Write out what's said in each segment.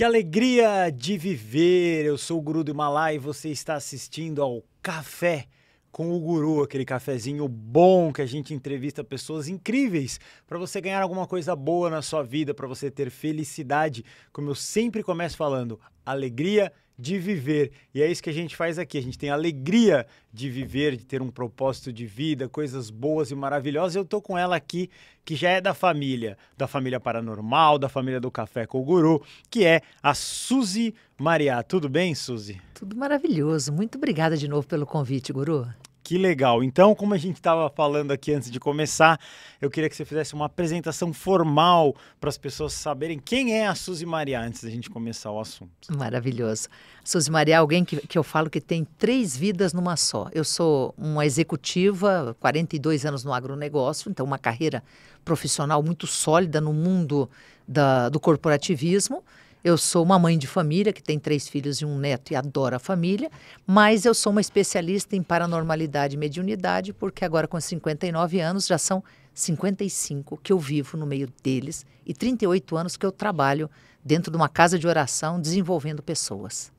Que alegria de viver! Eu sou o Guru do Himalá e você está assistindo ao Café com o Guru, aquele cafezinho bom que a gente entrevista pessoas incríveis para você ganhar alguma coisa boa na sua vida, para você ter felicidade. Como eu sempre começo falando, alegria de viver. E é isso que a gente faz aqui. A gente tem alegria de viver, de ter um propósito de vida, coisas boas e maravilhosas. Eu tô com ela aqui, que já é da família, da família paranormal, da família do Café com o Guru, que é a Suzy Maria. Tudo bem, Suzy? Tudo maravilhoso. Muito obrigada de novo pelo convite, Guru. Que legal. Então, como a gente estava falando aqui antes de começar, eu queria que você fizesse uma apresentação formal para as pessoas saberem quem é a Suzy Maria antes da gente começar o assunto. Maravilhoso. Suzy Maria é alguém que, que eu falo que tem três vidas numa só. Eu sou uma executiva, 42 anos no agronegócio, então uma carreira profissional muito sólida no mundo da, do corporativismo. Eu sou uma mãe de família que tem três filhos e um neto e adora a família, mas eu sou uma especialista em paranormalidade e mediunidade, porque agora com 59 anos já são 55 que eu vivo no meio deles e 38 anos que eu trabalho dentro de uma casa de oração desenvolvendo pessoas.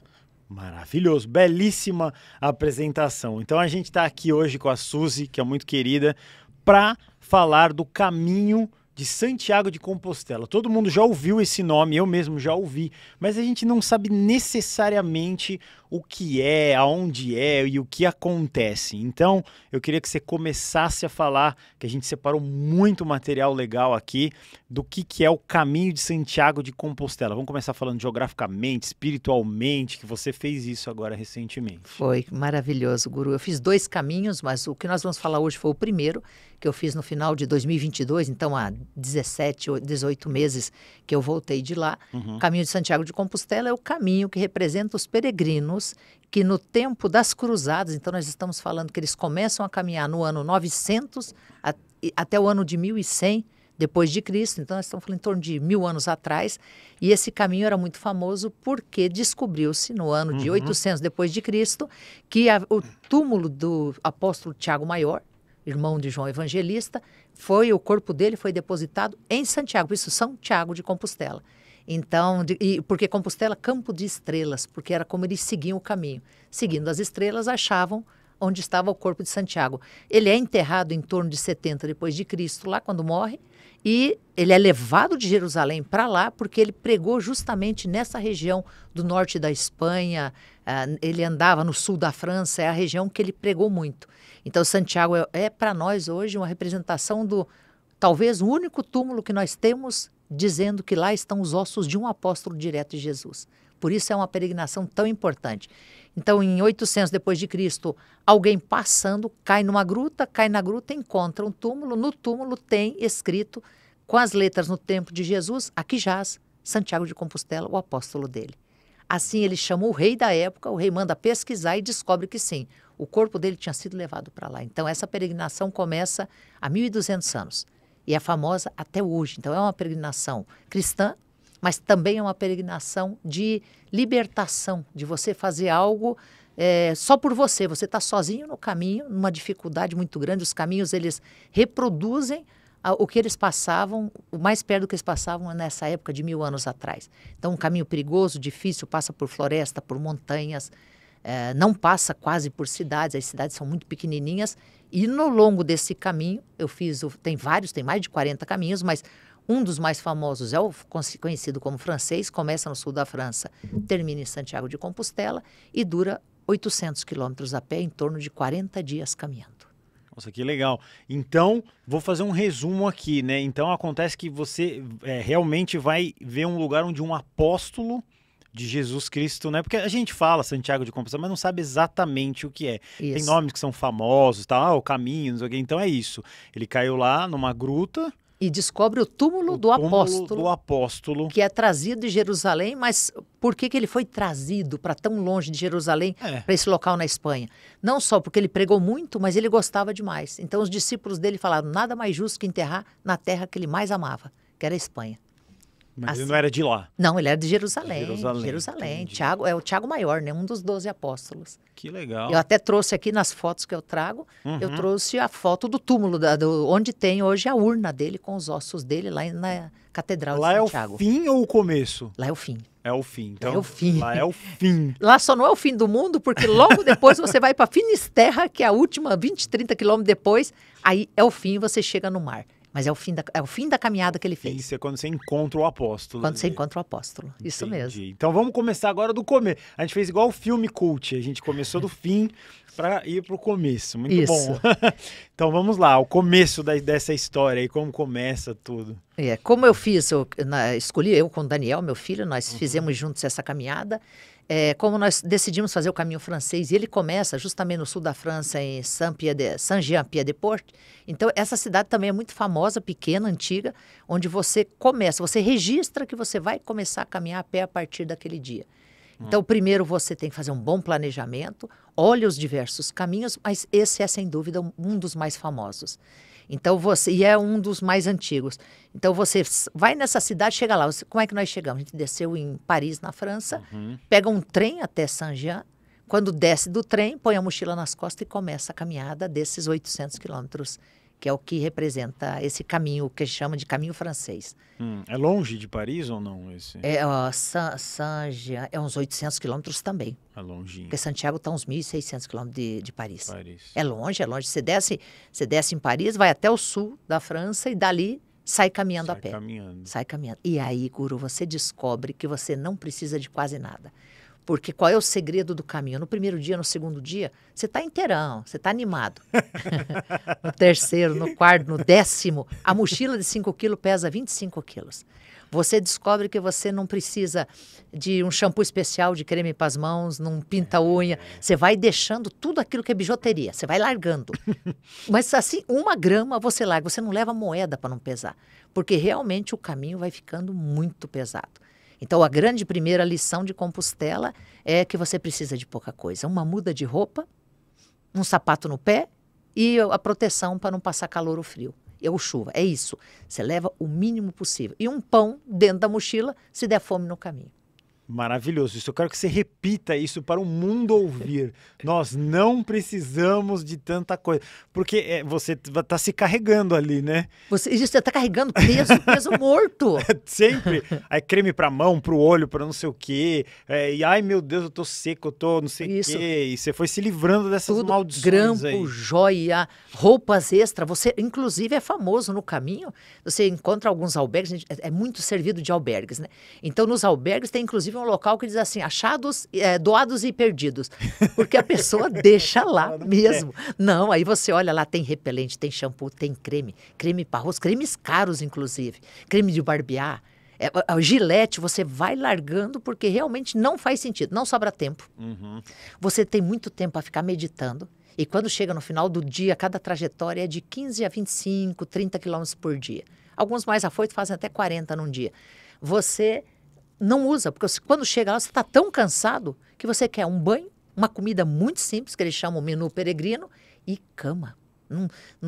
Maravilhoso, belíssima apresentação. Então a gente está aqui hoje com a Suzy, que é muito querida, para falar do caminho de Santiago de Compostela. Todo mundo já ouviu esse nome, eu mesmo já ouvi, mas a gente não sabe necessariamente o que é, aonde é e o que acontece. Então, eu queria que você começasse a falar, que a gente separou muito material legal aqui, do que, que é o caminho de Santiago de Compostela. Vamos começar falando geograficamente, espiritualmente, que você fez isso agora recentemente. Foi maravilhoso, Guru. Eu fiz dois caminhos, mas o que nós vamos falar hoje foi o primeiro, que eu fiz no final de 2022, então há 17, 18 meses que eu voltei de lá. Uhum. O caminho de Santiago de Compostela é o caminho que representa os peregrinos que no tempo das cruzadas, então nós estamos falando que eles começam a caminhar no ano 900 a, até o ano de 1100 depois de Cristo, então nós estamos falando em torno de mil anos atrás, e esse caminho era muito famoso porque descobriu-se no ano uhum. de 800 depois de Cristo que a, o túmulo do apóstolo Tiago Maior, irmão de João Evangelista, foi o corpo dele foi depositado em Santiago, isso São Tiago de Compostela. Então, de, e porque Compostela campo de estrelas, porque era como eles seguiam o caminho. Seguindo as estrelas, achavam onde estava o corpo de Santiago. Ele é enterrado em torno de 70 depois de Cristo, lá quando morre, e ele é levado de Jerusalém para lá porque ele pregou justamente nessa região do norte da Espanha, ah, ele andava no sul da França, é a região que ele pregou muito. Então, Santiago é, é para nós hoje uma representação do talvez o único túmulo que nós temos dizendo que lá estão os ossos de um apóstolo direto de Jesus. Por isso é uma peregrinação tão importante. Então, em 800 depois de Cristo, alguém passando cai numa gruta, cai na gruta, encontra um túmulo, no túmulo tem escrito com as letras no tempo de Jesus, aqui jaz Santiago de Compostela, o apóstolo dele. Assim, ele chama o rei da época, o rei manda pesquisar e descobre que sim, o corpo dele tinha sido levado para lá. Então, essa peregrinação começa há 1.200 anos e é famosa até hoje. Então, é uma peregrinação cristã, mas também é uma peregrinação de libertação, de você fazer algo é, só por você. Você está sozinho no caminho, numa dificuldade muito grande. Os caminhos eles reproduzem o que eles passavam, o mais perto do que eles passavam nessa época de mil anos atrás. Então, um caminho perigoso, difícil, passa por floresta, por montanhas, é, não passa quase por cidades, as cidades são muito pequenininhas. E no longo desse caminho, eu fiz, tem vários, tem mais de 40 caminhos, mas um dos mais famosos é o conhecido como francês, começa no sul da França, termina em Santiago de Compostela e dura 800 quilômetros a pé, em torno de 40 dias caminhando. Nossa, que legal. Então, vou fazer um resumo aqui, né? Então, acontece que você é, realmente vai ver um lugar onde um apóstolo de Jesus Cristo, né? Porque a gente fala Santiago de Compostela, mas não sabe exatamente o que é. Isso. Tem nomes que são famosos, tá? Ah, o caminho, não sei o Então é isso. Ele caiu lá numa gruta, e descobre o túmulo, o do, apóstolo, do apóstolo. Que é trazido de Jerusalém, mas por que, que ele foi trazido para tão longe de Jerusalém, é. para esse local na Espanha? Não só porque ele pregou muito, mas ele gostava demais. Então os discípulos dele falaram: nada mais justo que enterrar na terra que ele mais amava, que era a Espanha. Mas assim, ele não era de lá. Não, ele era de Jerusalém. Jerusalém. Jerusalém. Tiago, é o Tiago Maior, né? Um dos doze apóstolos. Que legal. Eu até trouxe aqui nas fotos que eu trago, uhum. eu trouxe a foto do túmulo, da, do, onde tem hoje a urna dele com os ossos dele lá na Catedral lá de São é Lá é o fim ou o começo? Lá é o fim. É o fim, então. É o fim. Lá é o fim. Lá só não é o fim do mundo, porque logo depois você vai para Finisterra, que é a última, 20, 30 quilômetros depois, aí é o fim e você chega no mar. Mas é o fim da, é o fim da caminhada que ele fez. Isso é quando você encontra o apóstolo. Quando você encontra o apóstolo. Entendi. Isso mesmo. Então vamos começar agora do começo. A gente fez igual o filme cult. A gente começou do fim para ir para o começo. Muito Isso. bom. então vamos lá, o começo da, dessa história aí, como começa tudo. É, como eu fiz, eu na, escolhi eu com o Daniel, meu filho, nós uhum. fizemos juntos essa caminhada é, como nós decidimos fazer o caminho francês, e ele começa justamente no sul da França, em Saint-Jean-Pied-de-Port. Então, essa cidade também é muito famosa, pequena, antiga, onde você começa, você registra que você vai começar a caminhar a pé a partir daquele dia. Hum. Então, primeiro você tem que fazer um bom planejamento, olha os diversos caminhos, mas esse é, sem dúvida, um dos mais famosos. Então você e é um dos mais antigos. Então você vai nessa cidade, chega lá. Você, como é que nós chegamos? A gente desceu em Paris, na França, uhum. pega um trem até Saint-Jean. Quando desce do trem, põe a mochila nas costas e começa a caminhada desses 800 quilômetros que é o que representa esse caminho, que chama de caminho francês. Hum, é longe de Paris ou não? Esse? É, ó, San, é uns 800 quilômetros também. É longinho. Porque Santiago está uns 1.600 quilômetros de, de Paris. Paris. É longe, é longe. Você desce, você desce em Paris, vai até o sul da França e dali sai caminhando sai a pé. Caminhando. Sai caminhando. E aí, Guru, você descobre que você não precisa de quase nada. Porque qual é o segredo do caminho? No primeiro dia, no segundo dia, você está inteirão, você está animado. no terceiro, no quarto, no décimo, a mochila de 5 quilos pesa 25 quilos. Você descobre que você não precisa de um shampoo especial, de creme para as mãos, não pinta unha. Você vai deixando tudo aquilo que é bijuteria, você vai largando. Mas assim, uma grama você larga, você não leva moeda para não pesar. Porque realmente o caminho vai ficando muito pesado. Então, a grande primeira lição de Compostela é que você precisa de pouca coisa: uma muda de roupa, um sapato no pé e a proteção para não passar calor ou frio. Ou chuva. É isso. Você leva o mínimo possível. E um pão dentro da mochila se der fome no caminho. Maravilhoso. Isso eu quero que você repita isso para o mundo ouvir. Nós não precisamos de tanta coisa. Porque é, você está se carregando ali, né? Você está carregando peso, peso morto. Sempre. Aí creme para mão, para o olho, para não sei o quê. É, e ai meu Deus, eu tô seco, eu tô não sei o quê. E você foi se livrando dessas Tudo, maldições. Grampo, aí. joia, roupas extra. Você, inclusive, é famoso no caminho. Você encontra alguns albergues, é, é muito servido de albergues, né? Então, nos albergues tem, inclusive, um local que diz assim, achados, é, doados e perdidos. Porque a pessoa deixa lá não mesmo. Quer. Não, aí você olha lá, tem repelente, tem shampoo, tem creme, creme para rosto, cremes caros, inclusive, creme de barbear. É, gilete, você vai largando porque realmente não faz sentido, não sobra tempo. Uhum. Você tem muito tempo para ficar meditando. E quando chega no final do dia, cada trajetória é de 15 a 25, 30 quilômetros por dia. Alguns mais afoitos fazem até 40 num dia. Você não usa, porque quando chega lá, você está tão cansado que você quer um banho, uma comida muito simples, que eles chamam o menu peregrino, e cama. Não,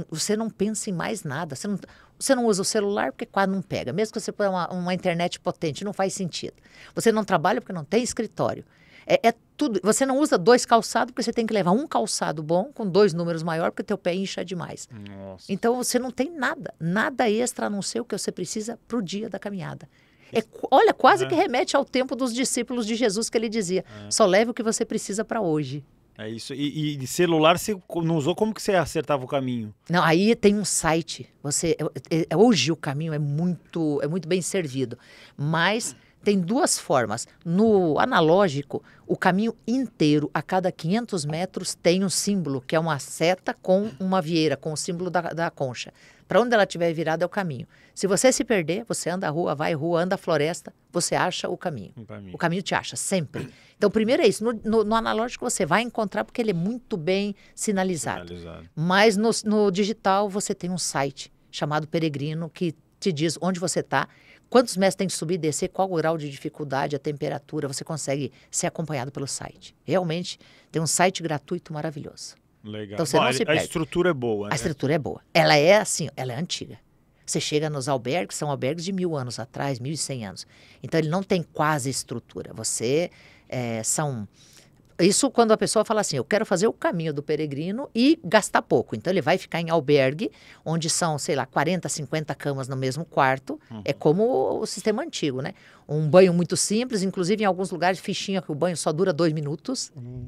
você não pensa em mais nada. Você não, você não usa o celular porque quase não pega. Mesmo que você põe uma, uma internet potente, não faz sentido. Você não trabalha porque não tem escritório. É, é, tudo. Você não usa dois calçados porque você tem que levar um calçado bom com dois números maior porque teu pé incha demais. Nossa. Então você não tem nada, nada extra a não ser o que você precisa para o dia da caminhada. É, olha, quase é. que remete ao tempo dos discípulos de Jesus que ele dizia: é. só leve o que você precisa para hoje. É isso. E, e, celular você não usou? Como que você acertava o caminho? Não, aí tem um site. Você é, é, é hoje o caminho é muito é muito bem servido, mas tem duas formas. No analógico, o caminho inteiro, a cada 500 metros, tem um símbolo, que é uma seta com uma vieira, com o símbolo da, da concha. Para onde ela estiver virada é o caminho. Se você se perder, você anda a rua, vai rua, anda a floresta, você acha o caminho. O caminho te acha, sempre. Então, primeiro é isso. No, no, no analógico você vai encontrar porque ele é muito bem sinalizado. sinalizado. Mas no, no digital você tem um site chamado Peregrino que te diz onde você está Quantos metros tem que subir e descer? Qual o grau de dificuldade, a temperatura? Você consegue ser acompanhado pelo site. Realmente tem um site gratuito maravilhoso. Legal. Então, você Bom, não se perde. A estrutura é boa. Né? A estrutura é boa. Ela é assim, ela é antiga. Você chega nos albergues, são albergues de mil anos atrás, mil e cem anos. Então ele não tem quase estrutura. Você é, são isso quando a pessoa fala assim, eu quero fazer o caminho do peregrino e gastar pouco. Então ele vai ficar em albergue, onde são, sei lá, 40, 50 camas no mesmo quarto. Uhum. É como o sistema antigo, né? Um banho muito simples, inclusive em alguns lugares fichinha que o banho só dura dois minutos. Uhum.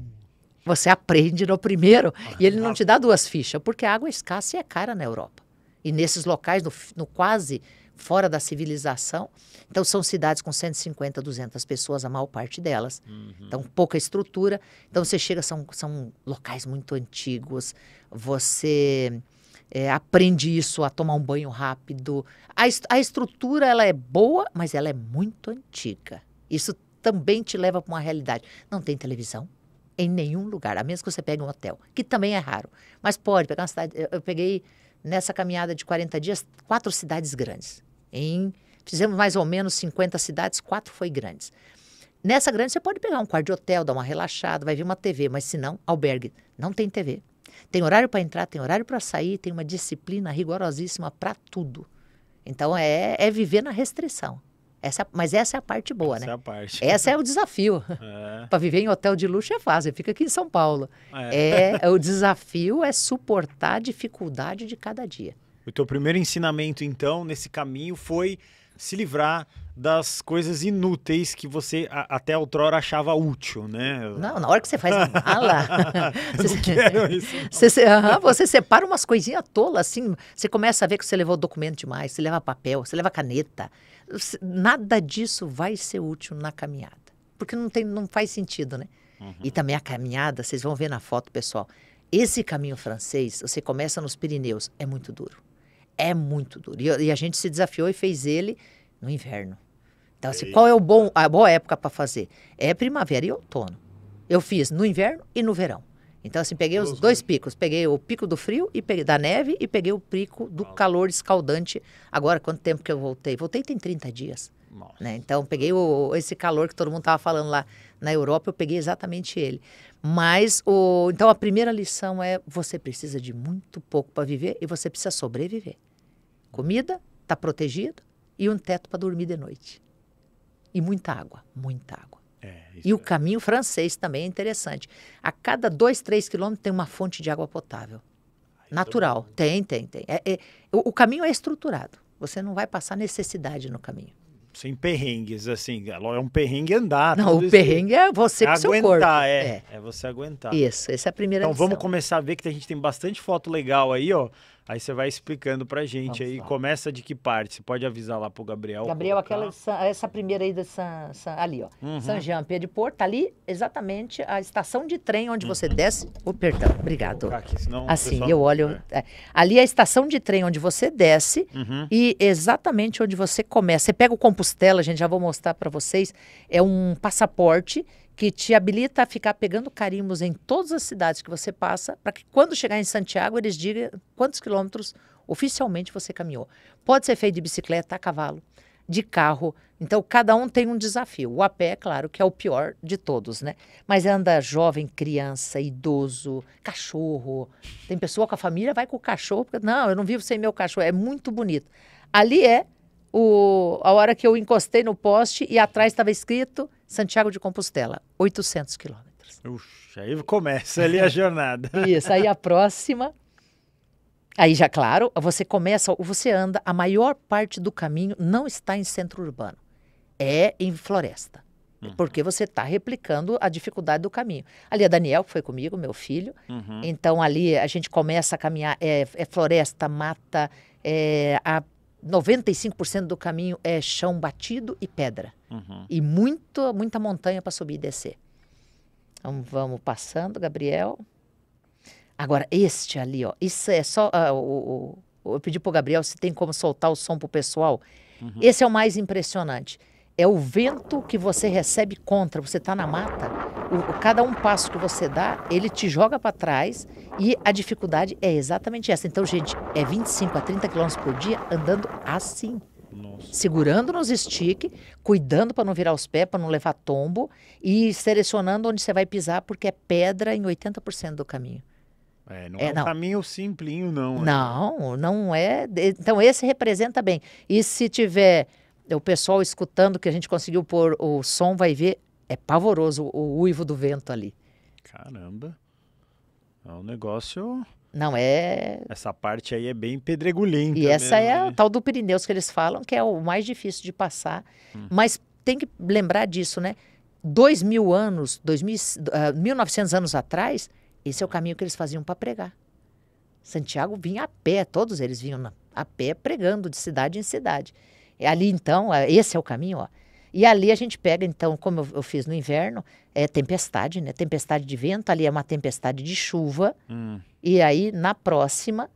Você aprende no primeiro ah, e ele não te dá duas fichas, porque a água é escassa e é cara na Europa. E nesses locais, no, no quase fora da civilização. Então, são cidades com 150, 200 pessoas, a maior parte delas. Uhum. Então, pouca estrutura. Então, você chega, são, são locais muito antigos. Você é, aprende isso a tomar um banho rápido. A, est a estrutura, ela é boa, mas ela é muito antiga. Isso também te leva para uma realidade. Não tem televisão em nenhum lugar, a menos que você pegue um hotel, que também é raro. Mas pode pegar uma cidade. Eu, eu peguei nessa caminhada de 40 dias quatro cidades grandes. Em, fizemos mais ou menos 50 cidades, quatro foi grandes. Nessa grande você pode pegar um quarto de hotel, dar uma relaxada, vai ver uma TV, mas se não, albergue não tem TV. Tem horário para entrar, tem horário para sair, tem uma disciplina rigorosíssima para tudo. Então é, é viver na restrição. Essa, mas essa é a parte boa, essa né? Essa é a parte. Essa é o desafio. É. para viver em hotel de luxo é fácil, fica aqui em São Paulo. É. é. é o desafio é suportar a dificuldade de cada dia. O teu primeiro ensinamento, então, nesse caminho foi se livrar das coisas inúteis que você a, até outrora achava útil, né? Não, na hora que você faz a mala, você, você, uh -huh, você, separa umas coisinhas tolas, assim, você começa a ver que você levou documento demais, você leva papel, você leva caneta, nada disso vai ser útil na caminhada, porque não tem, não faz sentido, né? Uhum. E também a caminhada, vocês vão ver na foto, pessoal. Esse caminho francês, você começa nos Pirineus, é muito duro é muito duro. E, e a gente se desafiou e fez ele no inverno. Então, assim, qual é o bom, a boa época para fazer? É primavera e outono. Eu fiz no inverno e no verão. Então, assim, peguei os dois picos. Peguei o pico do frio e peguei, da neve e peguei o pico do calor escaldante. Agora, quanto tempo que eu voltei? Voltei tem 30 dias. Né? Então, peguei o, esse calor que todo mundo estava falando lá na Europa, eu peguei exatamente ele. Mas o então a primeira lição é você precisa de muito pouco para viver e você precisa sobreviver. Comida, tá protegido e um teto para dormir de noite. E muita água, muita água. É, e é. o caminho francês também é interessante. A cada dois, três quilômetros tem uma fonte de água potável. Aí Natural. Tem, tem, tem. É, é, o, o caminho é estruturado. Você não vai passar necessidade no caminho sem perrengues, assim. É, é um perrengue andar. Não, o perrengue é você é com aguentar, seu corpo. É, é, é você aguentar. Isso, essa é a primeira Então lição. vamos começar a ver que a gente tem bastante foto legal aí, ó. Aí você vai explicando pra gente Vamos aí. Lá. Começa de que parte? Você pode avisar lá pro Gabriel. Gabriel, colocar. aquela tá? essa primeira aí da San, San, ali, ó. Uhum. San Jean Pied Port, tá ali exatamente a estação de trem onde uhum. você desce. Oh, perdão, obrigado. Aqui, assim, eu olho. É. Ali é a estação de trem onde você desce uhum. e exatamente onde você começa. Você pega o Compostela, gente, já vou mostrar para vocês. É um passaporte que te habilita a ficar pegando carimbos em todas as cidades que você passa, para que quando chegar em Santiago eles digam quantos quilômetros oficialmente você caminhou. Pode ser feito de bicicleta, a cavalo, de carro. Então cada um tem um desafio. O a pé, é claro, que é o pior de todos, né? Mas anda jovem, criança, idoso, cachorro. Tem pessoa com a família vai com o cachorro, porque não, eu não vivo sem meu cachorro. É muito bonito. Ali é o, a hora que eu encostei no poste e atrás estava escrito Santiago de Compostela, 800 quilômetros. Uxa, aí começa ali a jornada. Isso, aí a próxima. Aí já, claro, você começa, você anda, a maior parte do caminho não está em centro urbano, é em floresta. Uhum. Porque você está replicando a dificuldade do caminho. Ali é Daniel, que foi comigo, meu filho. Uhum. Então ali a gente começa a caminhar, é, é floresta, mata, é, a 95% do caminho é chão batido e pedra. Uhum. E muito, muita montanha para subir e descer. Então vamos passando, Gabriel. Agora, este ali, ó. Isso é só. Uh, o, o, eu pedi para o Gabriel se tem como soltar o som pro pessoal. Uhum. Esse é o mais impressionante é o vento que você recebe contra. Você está na mata, o, cada um passo que você dá, ele te joga para trás e a dificuldade é exatamente essa. Então, gente, é 25 a 30 quilômetros por dia andando assim. Nossa. Segurando nos stick, cuidando para não virar os pés, para não levar tombo e selecionando onde você vai pisar, porque é pedra em 80% do caminho. É, não é, é um não. caminho simplinho, não. Né? Não, é. não é. Então, esse representa bem. E se tiver o pessoal escutando que a gente conseguiu pôr o som vai ver, é pavoroso o uivo do vento ali. Caramba. É um negócio. Não é. Essa parte aí é bem pedregulhenta. E essa mesmo, é né? a tal do Pirineus que eles falam, que é o mais difícil de passar. Hum. Mas tem que lembrar disso, né? Dois mil anos, dois mil, uh, ah, 1900 anos atrás, esse é o caminho que eles faziam para pregar. Santiago vinha a pé, todos eles vinham a pé pregando de cidade em cidade. É ali então, é, esse é o caminho, ó. E ali a gente pega, então, como eu, fiz no inverno, é tempestade, né? Tempestade de vento, ali é uma tempestade de chuva. Hum. E aí, na próxima,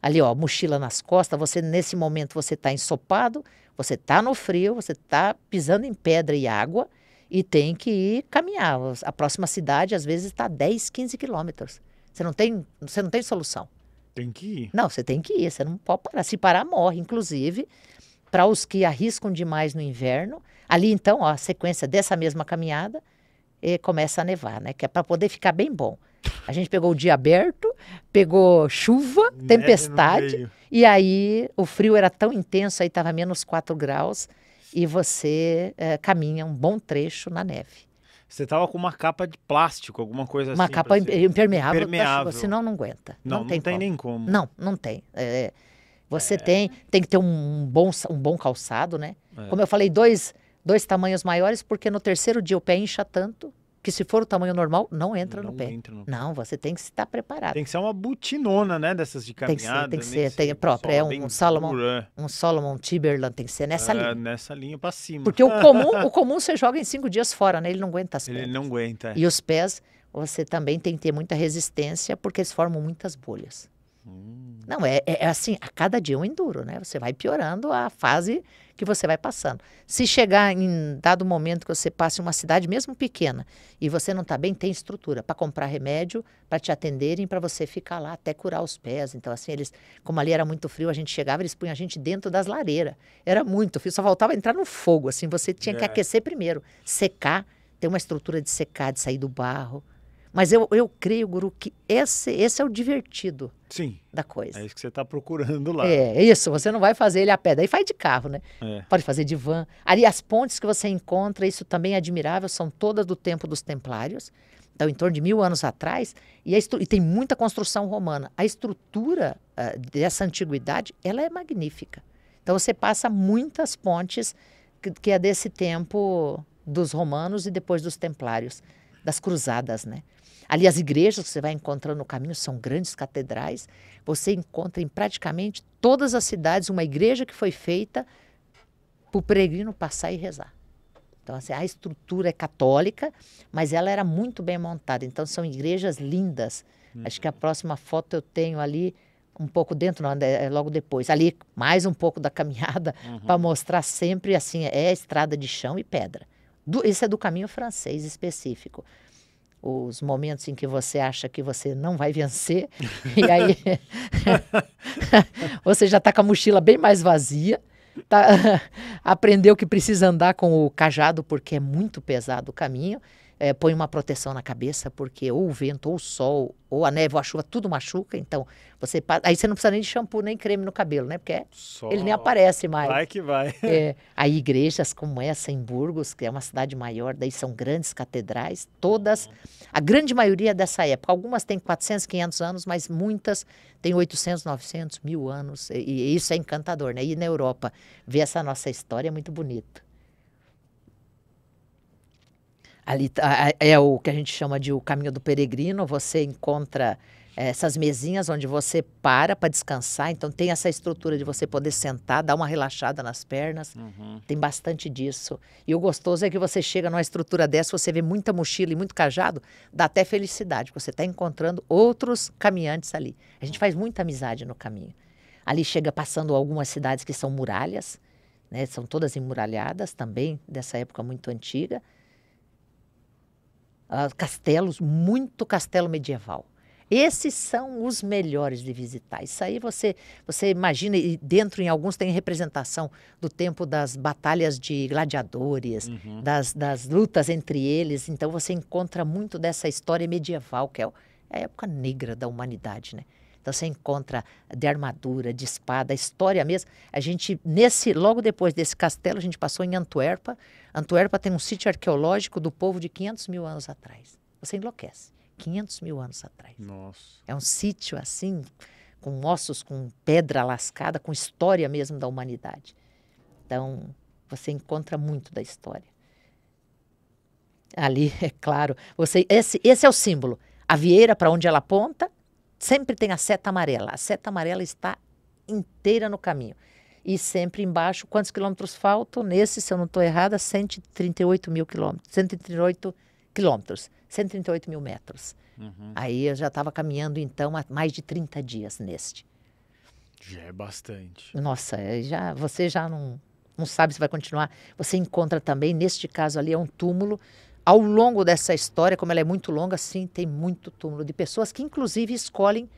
ali, ó, mochila nas costas, você, nesse momento, você está ensopado, você está no frio, você está pisando em pedra e água e tem que ir caminhar. A próxima cidade, às vezes, está 10, 15 quilômetros. Você não tem, você não tem solução. Tem que ir. Não, você tem que ir, você não pode parar. Se parar, morre. Inclusive, para os que arriscam demais no inverno. Ali, então, ó, a sequência dessa mesma caminhada eh, começa a nevar, né? Que é para poder ficar bem bom. A gente pegou o dia aberto, pegou chuva, Neve tempestade, e aí o frio era tão intenso, aí estava menos 4 graus, e você é, caminha um bom trecho na neve. Você tava com uma capa de plástico, alguma coisa uma assim. Uma capa impermeável, tá? assim, impermeável. Chuva, senão não aguenta. Não, não tem, não tem como. nem como. Não, não tem. é você é. tem, tem que ter um bom, um bom calçado, né? É. Como eu falei, dois, dois tamanhos maiores, porque no terceiro dia o pé incha tanto que se for o tamanho normal, não entra não no pé. Entra no... Não, você tem que estar preparado. Tem que ser uma butinona, né? Dessas de caminhada. Tem que ser, tem que ser, tem, próprio, é um, um Solomon, é. um Solomon Timberland, tem que ser nessa é, linha. Nessa linha pra cima. Porque o comum, o comum você joga em cinco dias fora, né? Ele não aguenta as pernas. Ele não aguenta. É. E os pés, você também tem que ter muita resistência, porque eles formam muitas bolhas. Hum. Não, é, é, é, assim, a cada dia é um enduro, né? Você vai piorando a fase que você vai passando. Se chegar em dado momento que você passe em uma cidade, mesmo pequena, e você não está bem, tem estrutura para comprar remédio, para te atenderem, para você ficar lá até curar os pés. Então, assim, eles, como ali era muito frio, a gente chegava, eles punham a gente dentro das lareiras. Era muito frio, só faltava entrar no fogo, assim, você tinha é. que aquecer primeiro, secar, ter uma estrutura de secar, de sair do barro. Mas eu, eu creio, Guru, que esse, esse é o divertido Sim. da coisa. É isso que você está procurando lá. É, é, isso. Você não vai fazer ele a pé. Daí faz de carro, né? É. Pode fazer de van. Ali as pontes que você encontra, isso também é admirável, são todas do tempo dos templários. Então, em torno de mil anos atrás. E, e tem muita construção romana. A estrutura uh, dessa antiguidade, ela é magnífica. Então, você passa muitas pontes que, que é desse tempo dos romanos e depois dos templários das cruzadas, né? Ali as igrejas que você vai encontrando no caminho são grandes catedrais. Você encontra em praticamente todas as cidades uma igreja que foi feita para o peregrino passar e rezar. Então, assim, a estrutura é católica, mas ela era muito bem montada. Então, são igrejas lindas. Hum. Acho que a próxima foto eu tenho ali um pouco dentro, não, é, é logo depois. Ali, mais um pouco da caminhada uhum. para mostrar sempre, assim, é estrada de chão e pedra. Do, é do caminho francês específico os momentos em que você acha que você não vai vencer, e aí você já está com a mochila bem mais vazia, tá, aprendeu que precisa andar com o cajado porque é muito pesado o caminho, é, põe uma proteção na cabeça, porque ou o vento, ou o sol, ou a neve, ou a chuva, tudo machuca. Então, você aí você não precisa nem de shampoo, nem creme no cabelo, né? Porque Só ele nem aparece mais. Vai que vai. É, aí igrejas como essa em Burgos, que é uma cidade maior, daí são grandes catedrais, todas, a grande maioria é dessa época. Algumas têm 400, 500 anos, mas muitas têm 800, 900, mil anos. E, e isso é encantador, né? E na Europa, ver essa nossa história é muito bonito. Ali tá, é, é o que a gente chama de o caminho do peregrino. Você encontra é, essas mesinhas onde você para para descansar. Então tem essa estrutura de você poder sentar, dar uma relaxada nas pernas. Uhum. Tem bastante disso. E o gostoso é que você chega numa estrutura dessa, você vê muita mochila e muito cajado, dá até felicidade. Você está encontrando outros caminhantes ali. A gente faz muita amizade no caminho. Ali chega passando algumas cidades que são muralhas, né? São todas emuralhadas também dessa época muito antiga. Ah, castelos, muito castelo medieval. Esses são os melhores de visitar. Isso aí você, você imagina, e dentro em alguns tem representação do tempo das batalhas de gladiadores, uhum. das, das lutas entre eles. Então você encontra muito dessa história medieval, que é, é a época negra da humanidade, né? Então você encontra de armadura, de espada, história mesmo. A gente nesse logo depois desse castelo a gente passou em Antuérpia. Antuérpia tem um sítio arqueológico do povo de 500 mil anos atrás. Você enlouquece. 500 mil anos atrás. Nossa. É um sítio assim com ossos, com pedra lascada, com história mesmo da humanidade. Então você encontra muito da história. Ali, é claro, você esse, esse é o símbolo. A vieira para onde ela aponta sempre tem a seta amarela. A seta amarela está inteira no caminho. E sempre embaixo, quantos quilômetros faltam? Nesse, se eu não estou errada, 138 mil quilômetros. 138 quilômetros, 138 mil metros. Uhum. Aí eu já estava caminhando, então, há mais de 30 dias neste. Já é bastante. Nossa, é, já, você já não, não sabe se vai continuar. Você encontra também, neste caso ali, é um túmulo ao longo dessa história, como ela é muito longa, sim, tem muito túmulo de pessoas que, inclusive, escolhem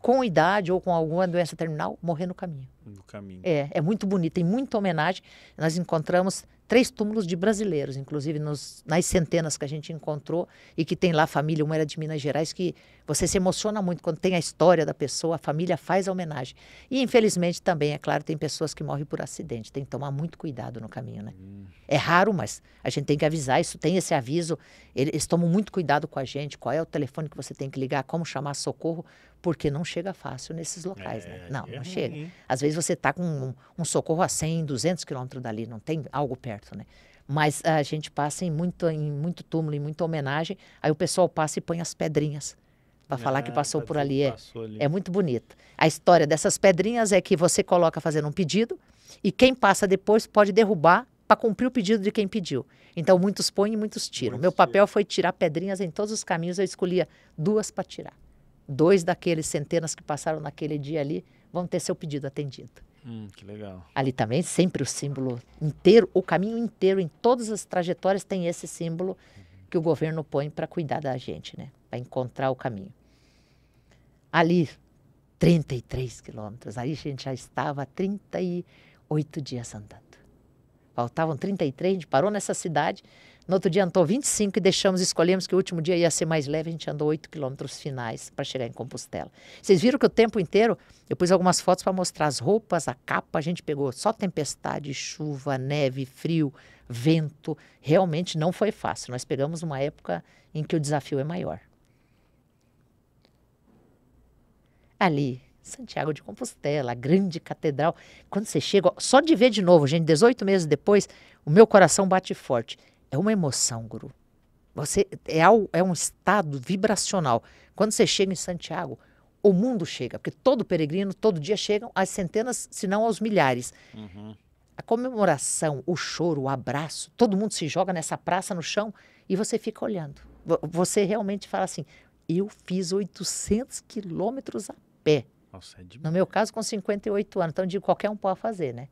com idade ou com alguma doença terminal morrer no caminho. No caminho. É, é muito bonito, tem muita homenagem. Nós encontramos três túmulos de brasileiros, inclusive nos, nas centenas que a gente encontrou e que tem lá a família, uma era de Minas Gerais, que você se emociona muito quando tem a história da pessoa, a família faz a homenagem. E infelizmente também, é claro, tem pessoas que morrem por acidente, tem que tomar muito cuidado no caminho, né? Hum. É raro, mas a gente tem que avisar, isso tem esse aviso, eles tomam muito cuidado com a gente, qual é o telefone que você tem que ligar, como chamar socorro, porque não chega fácil nesses locais, né? é, né? Não, é não chega. Às vezes você está com um, um, socorro a 100, 200 quilômetros dali, não tem algo perto, né? Mas a gente passa em muito, em muito túmulo, em muita homenagem, aí o pessoal passa e põe as pedrinhas para ah, falar que ah, passou por tá ali. É, passou ali. é muito bonito. A história dessas pedrinhas é que você coloca fazendo um pedido e quem passa depois pode derrubar para cumprir o pedido de quem pediu. Então, muitos põem e muitos tiram. Muito Meu papel foi tirar pedrinhas em todos os caminhos, eu escolhia duas para tirar dois daqueles centenas que passaram naquele dia ali vão ter seu pedido atendido. Hum, que legal. Ali também, sempre o símbolo inteiro, o caminho inteiro, em todas as trajetórias, tem esse símbolo uhum. que o governo põe para cuidar da gente, né? Para encontrar o caminho. Ali, 33 quilômetros. Aí a gente já estava 38 dias andando. Faltavam 33, a gente parou nessa cidade no outro dia andou 25 e deixamos, escolhemos que o último dia ia ser mais leve, a gente andou 8 quilômetros finais para chegar em Compostela. Vocês viram que o tempo inteiro, eu pus algumas fotos para mostrar as roupas, a capa, a gente pegou só tempestade, chuva, neve, frio, vento. Realmente não foi fácil. Nós pegamos uma época em que o desafio é maior. Ali, Santiago de Compostela, a grande catedral. Quando você chega, só de ver de novo, gente, 18 meses depois, o meu coração bate forte é uma emoção, Guru. Você é, é um estado vibracional. Quando você chega em Santiago, o mundo chega, porque todo peregrino, todo dia chegam às centenas, se não aos milhares. Uhum. A comemoração, o choro, o abraço, todo mundo se joga nessa praça no chão e você fica olhando. Você realmente fala assim: eu fiz 800 quilômetros a pé. Nossa, é no meu caso, com 58 anos. Então, eu digo, qualquer um pode fazer, né?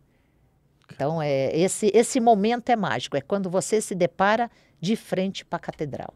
Então, é, esse, esse momento é mágico. É quando você se depara de frente para a catedral.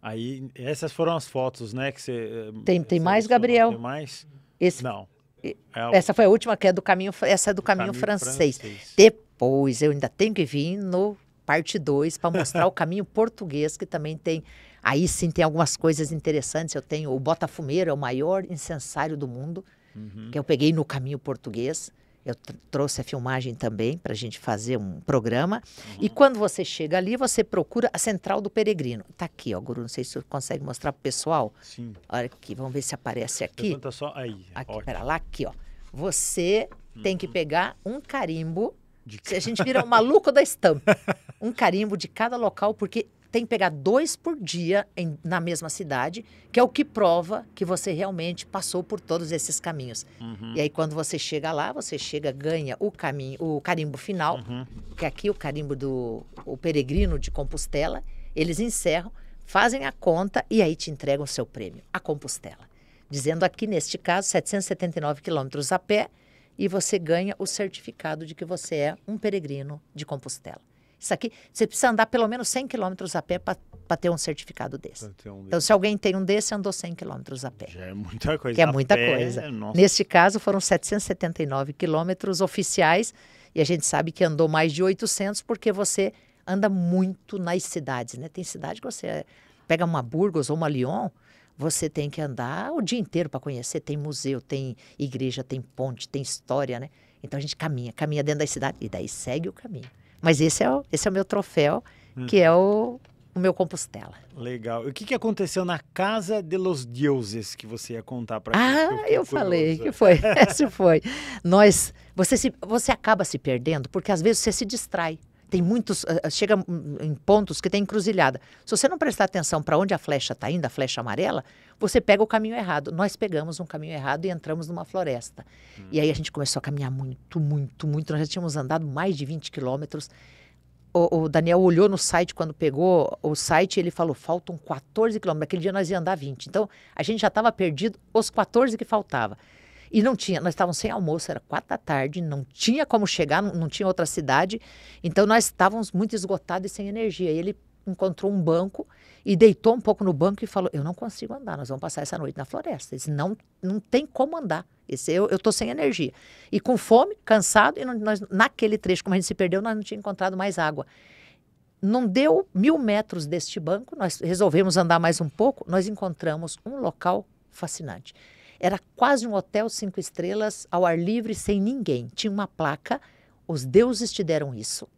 Aí, essas foram as fotos, né? Que você, eh, tem, tem mais, Gabriel? Tem mais? Esse, não. É Essa foi a última, que é do caminho, essa é do, do caminho, caminho francês. francês. Depois, eu ainda tenho que vir no parte 2 para mostrar o caminho português, que também tem. Aí sim tem algumas coisas interessantes. Eu tenho o Botafumeiro, é o maior incensário do mundo, uhum. que eu peguei no caminho português. Eu trouxe a filmagem também para a gente fazer um programa. Uhum. E quando você chega ali, você procura a Central do Peregrino. Está aqui, ó, Guru. Não sei se você consegue mostrar para o pessoal. Sim. Olha aqui, vamos ver se aparece aqui. Pergunta só aí. Aqui, pera lá, aqui, ó. Você uhum. tem que uhum. pegar um carimbo. De... A gente vira o um maluco da estampa. Um carimbo de cada local, porque tem que pegar dois por dia em, na mesma cidade, que é o que prova que você realmente passou por todos esses caminhos. Uhum. E aí, quando você chega lá, você chega, ganha o caminho, o carimbo final, uhum. que é aqui o carimbo do o peregrino de Compostela, eles encerram, fazem a conta e aí te entregam o seu prêmio, a Compostela. Dizendo aqui, neste caso, 779 quilômetros a pé, e você ganha o certificado de que você é um peregrino de Compostela. Isso aqui, você precisa andar pelo menos 100 quilômetros a pé para ter um certificado desse. Um... Então, se alguém tem um desse, andou 100 quilômetros a pé. Já é muita coisa. Que é muita pé, coisa. Nossa. Neste caso, foram 779 quilômetros oficiais e a gente sabe que andou mais de 800 porque você anda muito nas cidades, né? Tem cidade que você pega uma Burgos ou uma Lyon, você tem que andar o dia inteiro para conhecer. Tem museu, tem igreja, tem ponte, tem história, né? Então a gente caminha, caminha dentro da cidade e daí segue o caminho. Mas esse é o, esse é o meu troféu, hum. que é o, o meu Compostela. Legal. E o que, que aconteceu na Casa de los Deuses que você ia contar para Ah, eu, eu falei que foi. Esse foi. Nós, você, se, você acaba se perdendo porque às vezes você se distrai tem muitos. Eh, eh, chega hum, em pontos que tem encruzilhada. Se você não prestar atenção para onde a flecha está indo, a flecha amarela, você pega o caminho errado. Nós pegamos um caminho errado e entramos numa floresta. Hum. E aí a gente começou a caminhar muito, muito, muito. Nós já tínhamos andado mais de 20 quilômetros. O, o, Daniel olhou no site quando pegou o site ele falou: faltam 14 quilômetros. Aquele dia nós ia andar 20. Então a gente já estava perdido os 14 que faltava. E não tinha, nós estávamos sem almoço, era quatro da tarde, não tinha como chegar, não, não tinha outra cidade. Então nós estávamos muito esgotados e sem energia. E ele encontrou um banco e deitou um pouco no banco e falou: Eu não consigo andar, nós vamos passar essa noite na floresta. Ele disse, não, não tem como andar. Esse, eu estou sem energia. E com fome, cansado, e não, nós, naquele trecho, como a gente se perdeu, nós não tínhamos encontrado mais água. Não deu mil metros deste banco, nós resolvemos andar mais um pouco, nós encontramos um local fascinante. Era quase um hotel cinco estrelas, ao ar livre, sem ninguém. Tinha uma placa, os deuses te deram isso.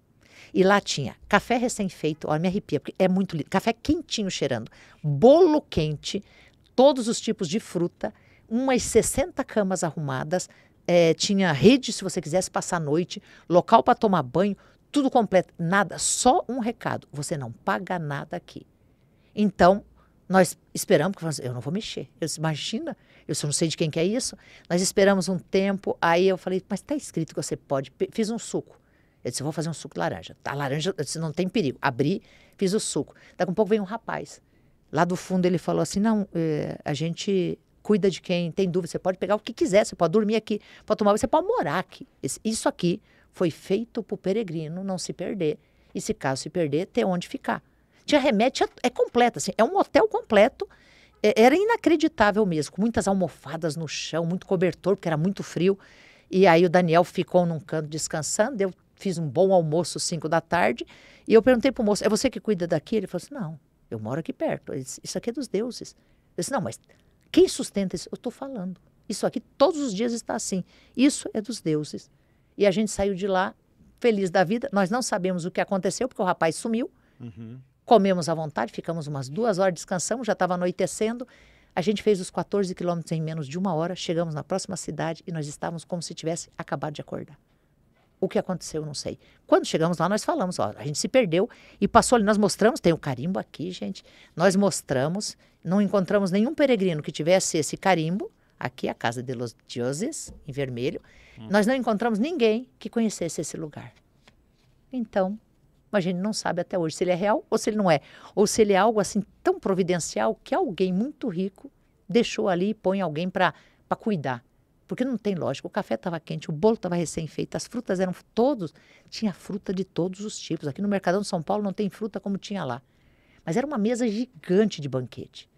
E lá tinha café recém-feito, olha, me arrepia, porque é muito lindo. Café quentinho cheirando, bolo quente, todos os tipos de fruta, umas 60 camas arrumadas, é, tinha rede se você quisesse passar a noite, local para tomar banho, tudo completo, nada, só um recado: você não paga nada aqui. Então, nós esperamos, que assim, eu não vou mexer. Eu disse, imagina, eu só não sei de quem que é isso. Nós esperamos um tempo, aí eu falei, mas está escrito que você pode. Fiz um suco. Eu disse, vou fazer um suco de laranja. Tá, laranja, eu disse, não tem perigo. Abri, fiz o suco. Daqui a um pouco veio um rapaz. Lá do fundo ele falou assim, não, é, a gente cuida de quem tem dúvida. Você pode pegar o que quiser, você pode dormir aqui, pode tomar, você pode morar aqui. Isso aqui foi feito para o peregrino não se perder. E se caso se perder, ter onde ficar. Tinha remédio, é completa assim, é um hotel completo é, era inacreditável mesmo, com muitas almofadas no chão, muito cobertor, porque era muito frio. E aí o Daniel ficou num canto descansando, eu fiz um bom almoço, 5 da tarde, e eu perguntei para o moço, é você que cuida daqui? Ele falou assim, não, eu moro aqui perto, disse, isso aqui é dos deuses. Eu disse, não, mas quem sustenta isso? Eu estou falando, isso aqui todos os dias está assim, isso é dos deuses. E a gente saiu de lá feliz da vida, nós não sabemos o que aconteceu, porque o rapaz sumiu, uhum. Comemos à vontade, ficamos umas duas horas, descansamos, já estava anoitecendo. A gente fez os 14 quilômetros em menos de uma hora, chegamos na próxima cidade e nós estávamos como se tivesse acabado de acordar. O que aconteceu, eu não sei. Quando chegamos lá, nós falamos, ó, a gente se perdeu e passou ali. Nós mostramos, tem o um carimbo aqui, gente. Nós mostramos, não encontramos nenhum peregrino que tivesse esse carimbo. Aqui a Casa de los Dioses, em vermelho. Hum. Nós não encontramos ninguém que conhecesse esse lugar. Então, mas a gente não sabe até hoje se ele é real ou se ele não é. Ou se ele é algo assim tão providencial que alguém muito rico deixou ali e põe alguém para cuidar. Porque não tem lógica. O café estava quente, o bolo estava recém-feito, as frutas eram todos. Tinha fruta de todos os tipos. Aqui no Mercadão de São Paulo não tem fruta como tinha lá. Mas era uma mesa gigante de banquete.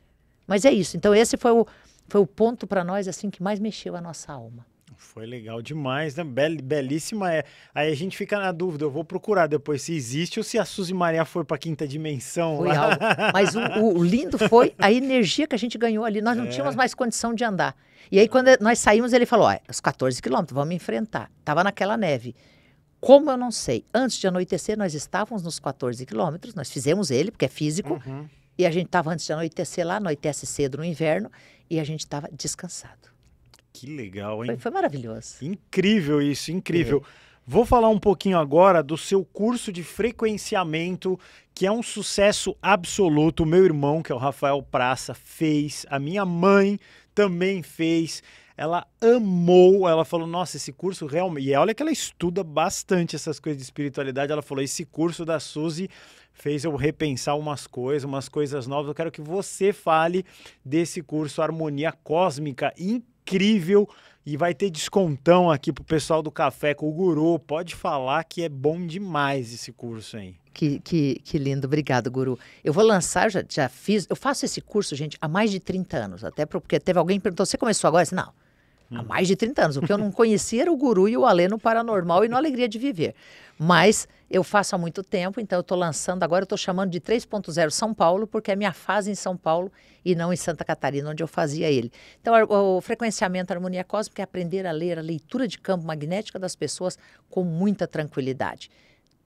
Mas é isso. Então, esse foi o, foi o ponto para nós assim que mais mexeu a nossa alma. Foi legal demais, né? Bel, belíssima é. Aí a gente fica na dúvida, eu vou procurar depois se existe ou se a Suzy Maria foi para quinta dimensão. Foi algo. Mas o, o, lindo foi a energia que a gente ganhou ali. Nós não é. tínhamos mais condição de andar. E aí, quando nós saímos, ele falou: os 14 quilômetros, vamos enfrentar. Tava naquela neve. Como eu não sei, antes de anoitecer, nós estávamos nos 14 quilômetros, nós fizemos ele, porque é físico. Uhum. E a gente estava antes de anoitecer lá, anoitece cedo no inverno, e a gente estava descansado. Que legal, hein? Foi, foi maravilhoso. Incrível isso, incrível. É. Vou falar um pouquinho agora do seu curso de frequenciamento, que é um sucesso absoluto. Meu irmão, que é o Rafael Praça, fez. A minha mãe também fez. Ela amou, ela falou: Nossa, esse curso realmente. E olha que ela estuda bastante essas coisas de espiritualidade. Ela falou: Esse curso da Suzy fez eu repensar umas coisas, umas coisas novas. Eu quero que você fale desse curso Harmonia Cósmica. Incrível incrível e vai ter descontão aqui pro pessoal do Café com o Guru. Pode falar que é bom demais esse curso aí. Que, que, que lindo, obrigado, Guru. Eu vou lançar, já, já fiz, eu faço esse curso, gente, há mais de 30 anos, até porque teve alguém que perguntou, você começou agora? Eu disse, não, Hum. há mais de 30 anos. O que eu não conhecia era o Guru e o Alê no Paranormal e no Alegria de Viver. Mas eu faço há muito tempo, então eu estou lançando agora, eu estou chamando de 3.0 São Paulo, porque é minha fase em São Paulo e não em Santa Catarina, onde eu fazia ele. Então, o frequenciamento é harmonia cósmica é aprender a ler a leitura de campo magnética das pessoas com muita tranquilidade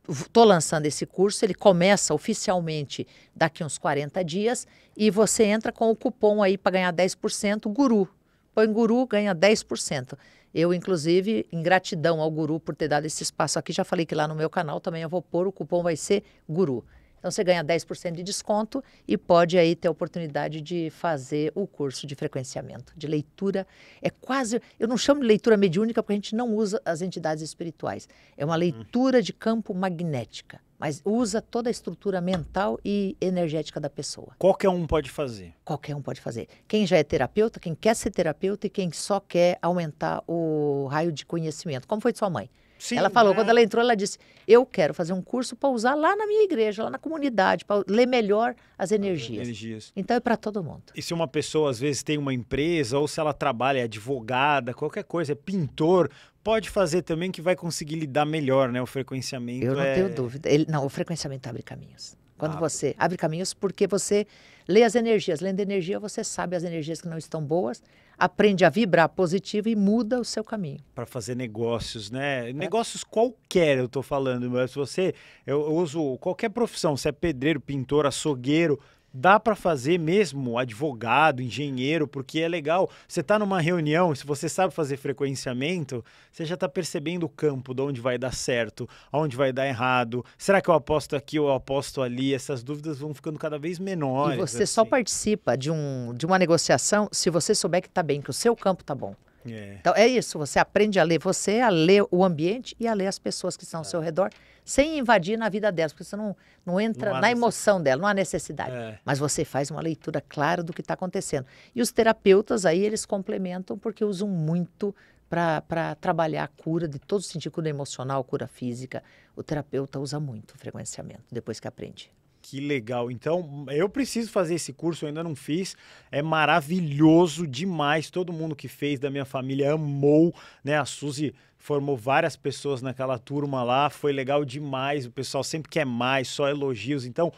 estou lançando esse curso, ele começa oficialmente daqui uns 40 dias e você entra com o cupom aí para ganhar 10% Guru põe guru, ganha 10%. Eu, inclusive, em gratidão ao guru por ter dado esse espaço aqui, já falei que lá no meu canal também eu vou pôr, o cupom vai ser guru. Então você ganha 10% de desconto e pode aí ter a oportunidade de fazer o curso de frequenciamento, de leitura. É quase, eu não chamo de leitura mediúnica porque a gente não usa as entidades espirituais. É uma hum. leitura de campo magnética. Mas usa toda a estrutura mental e energética da pessoa. Qualquer um pode fazer. Qualquer um pode fazer. Quem já é terapeuta, quem quer ser terapeuta e quem só quer aumentar o raio de conhecimento. Como foi de sua mãe? Sim, ela falou, quando ela entrou, ela disse: Eu quero fazer um curso para usar lá na minha igreja, lá na comunidade, para ler melhor as energias. energias. Então é para todo mundo. E se uma pessoa, às vezes, tem uma empresa, ou se ela trabalha, é advogada, qualquer coisa, é pintor, pode fazer também que vai conseguir lidar melhor, né? O frequenciamento. Eu não é... tenho dúvida. Ele, não, o frequenciamento abre caminhos. Quando você abre caminhos, porque você lê as energias. Lendo energia, você sabe as energias que não estão boas, aprende a vibrar positivo e muda o seu caminho. Para fazer negócios, né? É. Negócios qualquer, eu estou falando, mas você, eu, eu uso qualquer profissão, se é pedreiro, pintor, açougueiro, dá para fazer mesmo advogado, engenheiro, porque é legal. Você está numa reunião, se você sabe fazer frequenciamento, você já está percebendo o campo de onde vai dar certo, onde vai dar errado. Será que eu aposto aqui ou eu aposto ali? Essas dúvidas vão ficando cada vez menores. E você assim. só participa de, um, de uma negociação se você souber que está bem, que o seu campo está bom. É. Então é isso, você aprende a ler você, a ler o ambiente e a ler as pessoas que estão ao seu é. redor, sem invadir na vida delas, porque você não, não entra não na emoção dela, não há necessidade. É. Mas você faz uma leitura clara do que está acontecendo. E os terapeutas aí, eles complementam porque usam muito para trabalhar a cura de todo sentido, cura emocional, cura física. O terapeuta usa muito o frequenciamento, depois que aprende que legal. Então, eu preciso fazer esse curso, eu ainda não fiz. É maravilhoso demais. Todo mundo que fez da minha família amou, né? A Suzy formou várias pessoas naquela turma lá, foi legal demais. O pessoal sempre quer mais, só elogios. Então,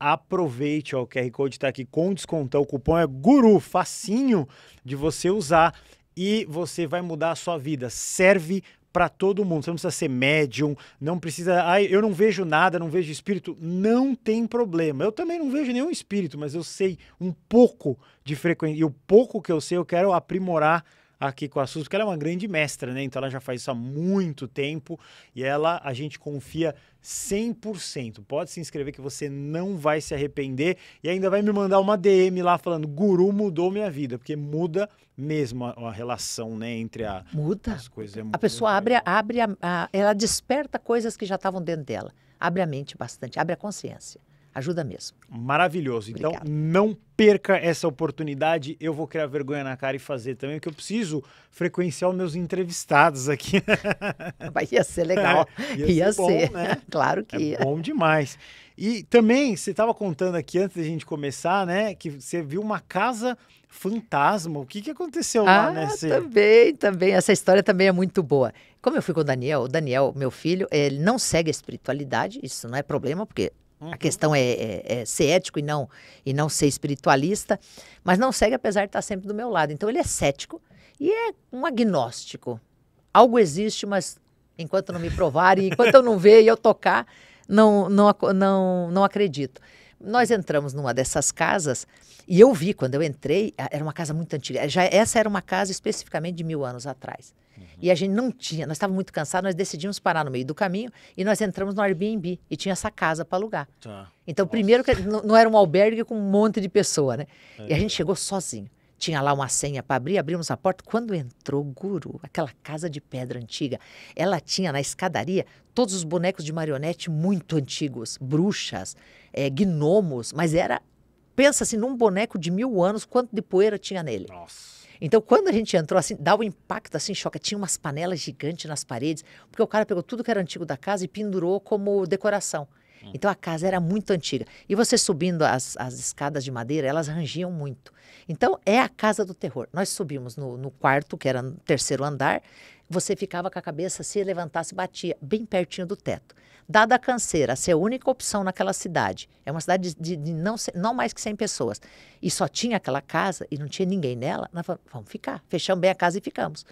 aproveite, ó, o QR Code está aqui com descontão. O cupom é GURU, facinho de você usar e você vai mudar a sua vida. Serve para todo mundo. Você não precisa ser médium, não precisa. Ai, eu não vejo nada, não vejo espírito. Não tem problema. Eu também não vejo nenhum espírito, mas eu sei um pouco de frequência. E o pouco que eu sei, eu quero aprimorar aqui com a Suzy, porque ela é uma grande mestra, né? Então ela já faz isso há muito tempo e ela a gente confia 100%. Pode se inscrever que você não vai se arrepender e ainda vai me mandar uma DM lá falando: "Guru mudou minha vida", porque muda mesmo a, a relação, né, entre a muda. as coisas. É a pessoa abre, abre a, a, ela desperta coisas que já estavam dentro dela. Abre a mente bastante, abre a consciência. Ajuda mesmo. Maravilhoso. Então, Obrigada. não perca essa oportunidade. Eu vou criar vergonha na cara e fazer também, que eu preciso frequenciar os meus entrevistados aqui. Mas ia ser legal. ia, ia ser. ser. Bom, né? claro que é ia. Bom demais. E também, você estava contando aqui antes da gente começar, né? Que você viu uma casa fantasma. O que, que aconteceu ah, lá né Também, também. Essa história também é muito boa. Como eu fui com o Daniel, o Daniel, meu filho, ele não segue a espiritualidade, isso não é problema, porque Uhum. A questão é, é, é, ser ético e não, e não ser espiritualista, mas não segue apesar de estar sempre do meu lado. Então ele é cético e é um agnóstico. Algo existe, mas enquanto não me provarem, enquanto eu não ver e eu tocar, não, não, não, não acredito. Nós entramos numa dessas casas e eu vi, quando eu entrei, era uma casa muito antiga. Já, essa era uma casa especificamente de mil anos atrás. Uhum. E a gente não tinha, nós estávamos muito cansados, nós decidimos parar no meio do caminho e nós entramos no Airbnb e tinha essa casa para alugar. Tá. Então, Nossa. primeiro, que não, não era um albergue com um monte de pessoa, né? É. E a gente chegou sozinho. Tinha lá uma senha para abrir, abrimos a porta. Quando entrou o guru, aquela casa de pedra antiga, ela tinha na escadaria todos os bonecos de marionete muito antigos, bruxas, é, gnomos, mas era. Pensa assim, num boneco de mil anos, quanto de poeira tinha nele. Nossa. Então, quando a gente entrou, assim, dá o um impacto, assim, choca. Tinha umas panelas gigantes nas paredes, porque o cara pegou tudo que era antigo da casa e pendurou como decoração. Hum. Então a casa era muito antiga. E você subindo as, as escadas de madeira, elas rangiam muito. Então é a casa do terror. Nós subimos no, no quarto, que era no terceiro andar, você ficava com a cabeça, se levantasse, batia bem pertinho do teto. Dada a canseira ser a única opção naquela cidade, é uma cidade de, de não, não, mais que 100 pessoas, e só tinha aquela casa e não tinha ninguém nela, nós falamos, vamos ficar. Fechamos bem a casa e ficamos.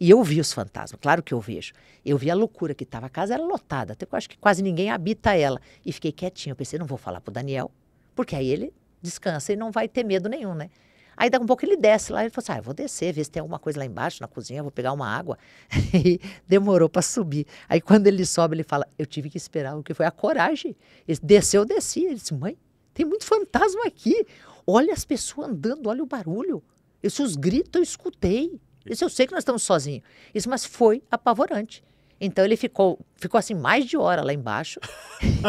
E eu vi os fantasmas, claro que eu vejo. Eu vi a loucura que estava. A casa era lotada, até que eu acho que quase ninguém habita ela. E fiquei quietinha. Eu pensei, não vou falar pro Daniel, porque aí ele descansa e não vai ter medo nenhum, né? Aí daqui um pouco ele desce lá, ele falou assim: ah, vou descer, ver se tem alguma coisa lá embaixo na cozinha, vou pegar uma água. e demorou para subir. Aí quando ele sobe, ele fala: eu tive que esperar o que foi a coragem. Ele desceu, eu desci. Ele disse: mãe, tem muito fantasma aqui. Olha as pessoas andando, olha o barulho. esses gritos eu escutei. Isso eu sei que nós estamos sozinhos. Isso, mas foi apavorante. Então ele ficou, ficou assim mais de hora lá embaixo.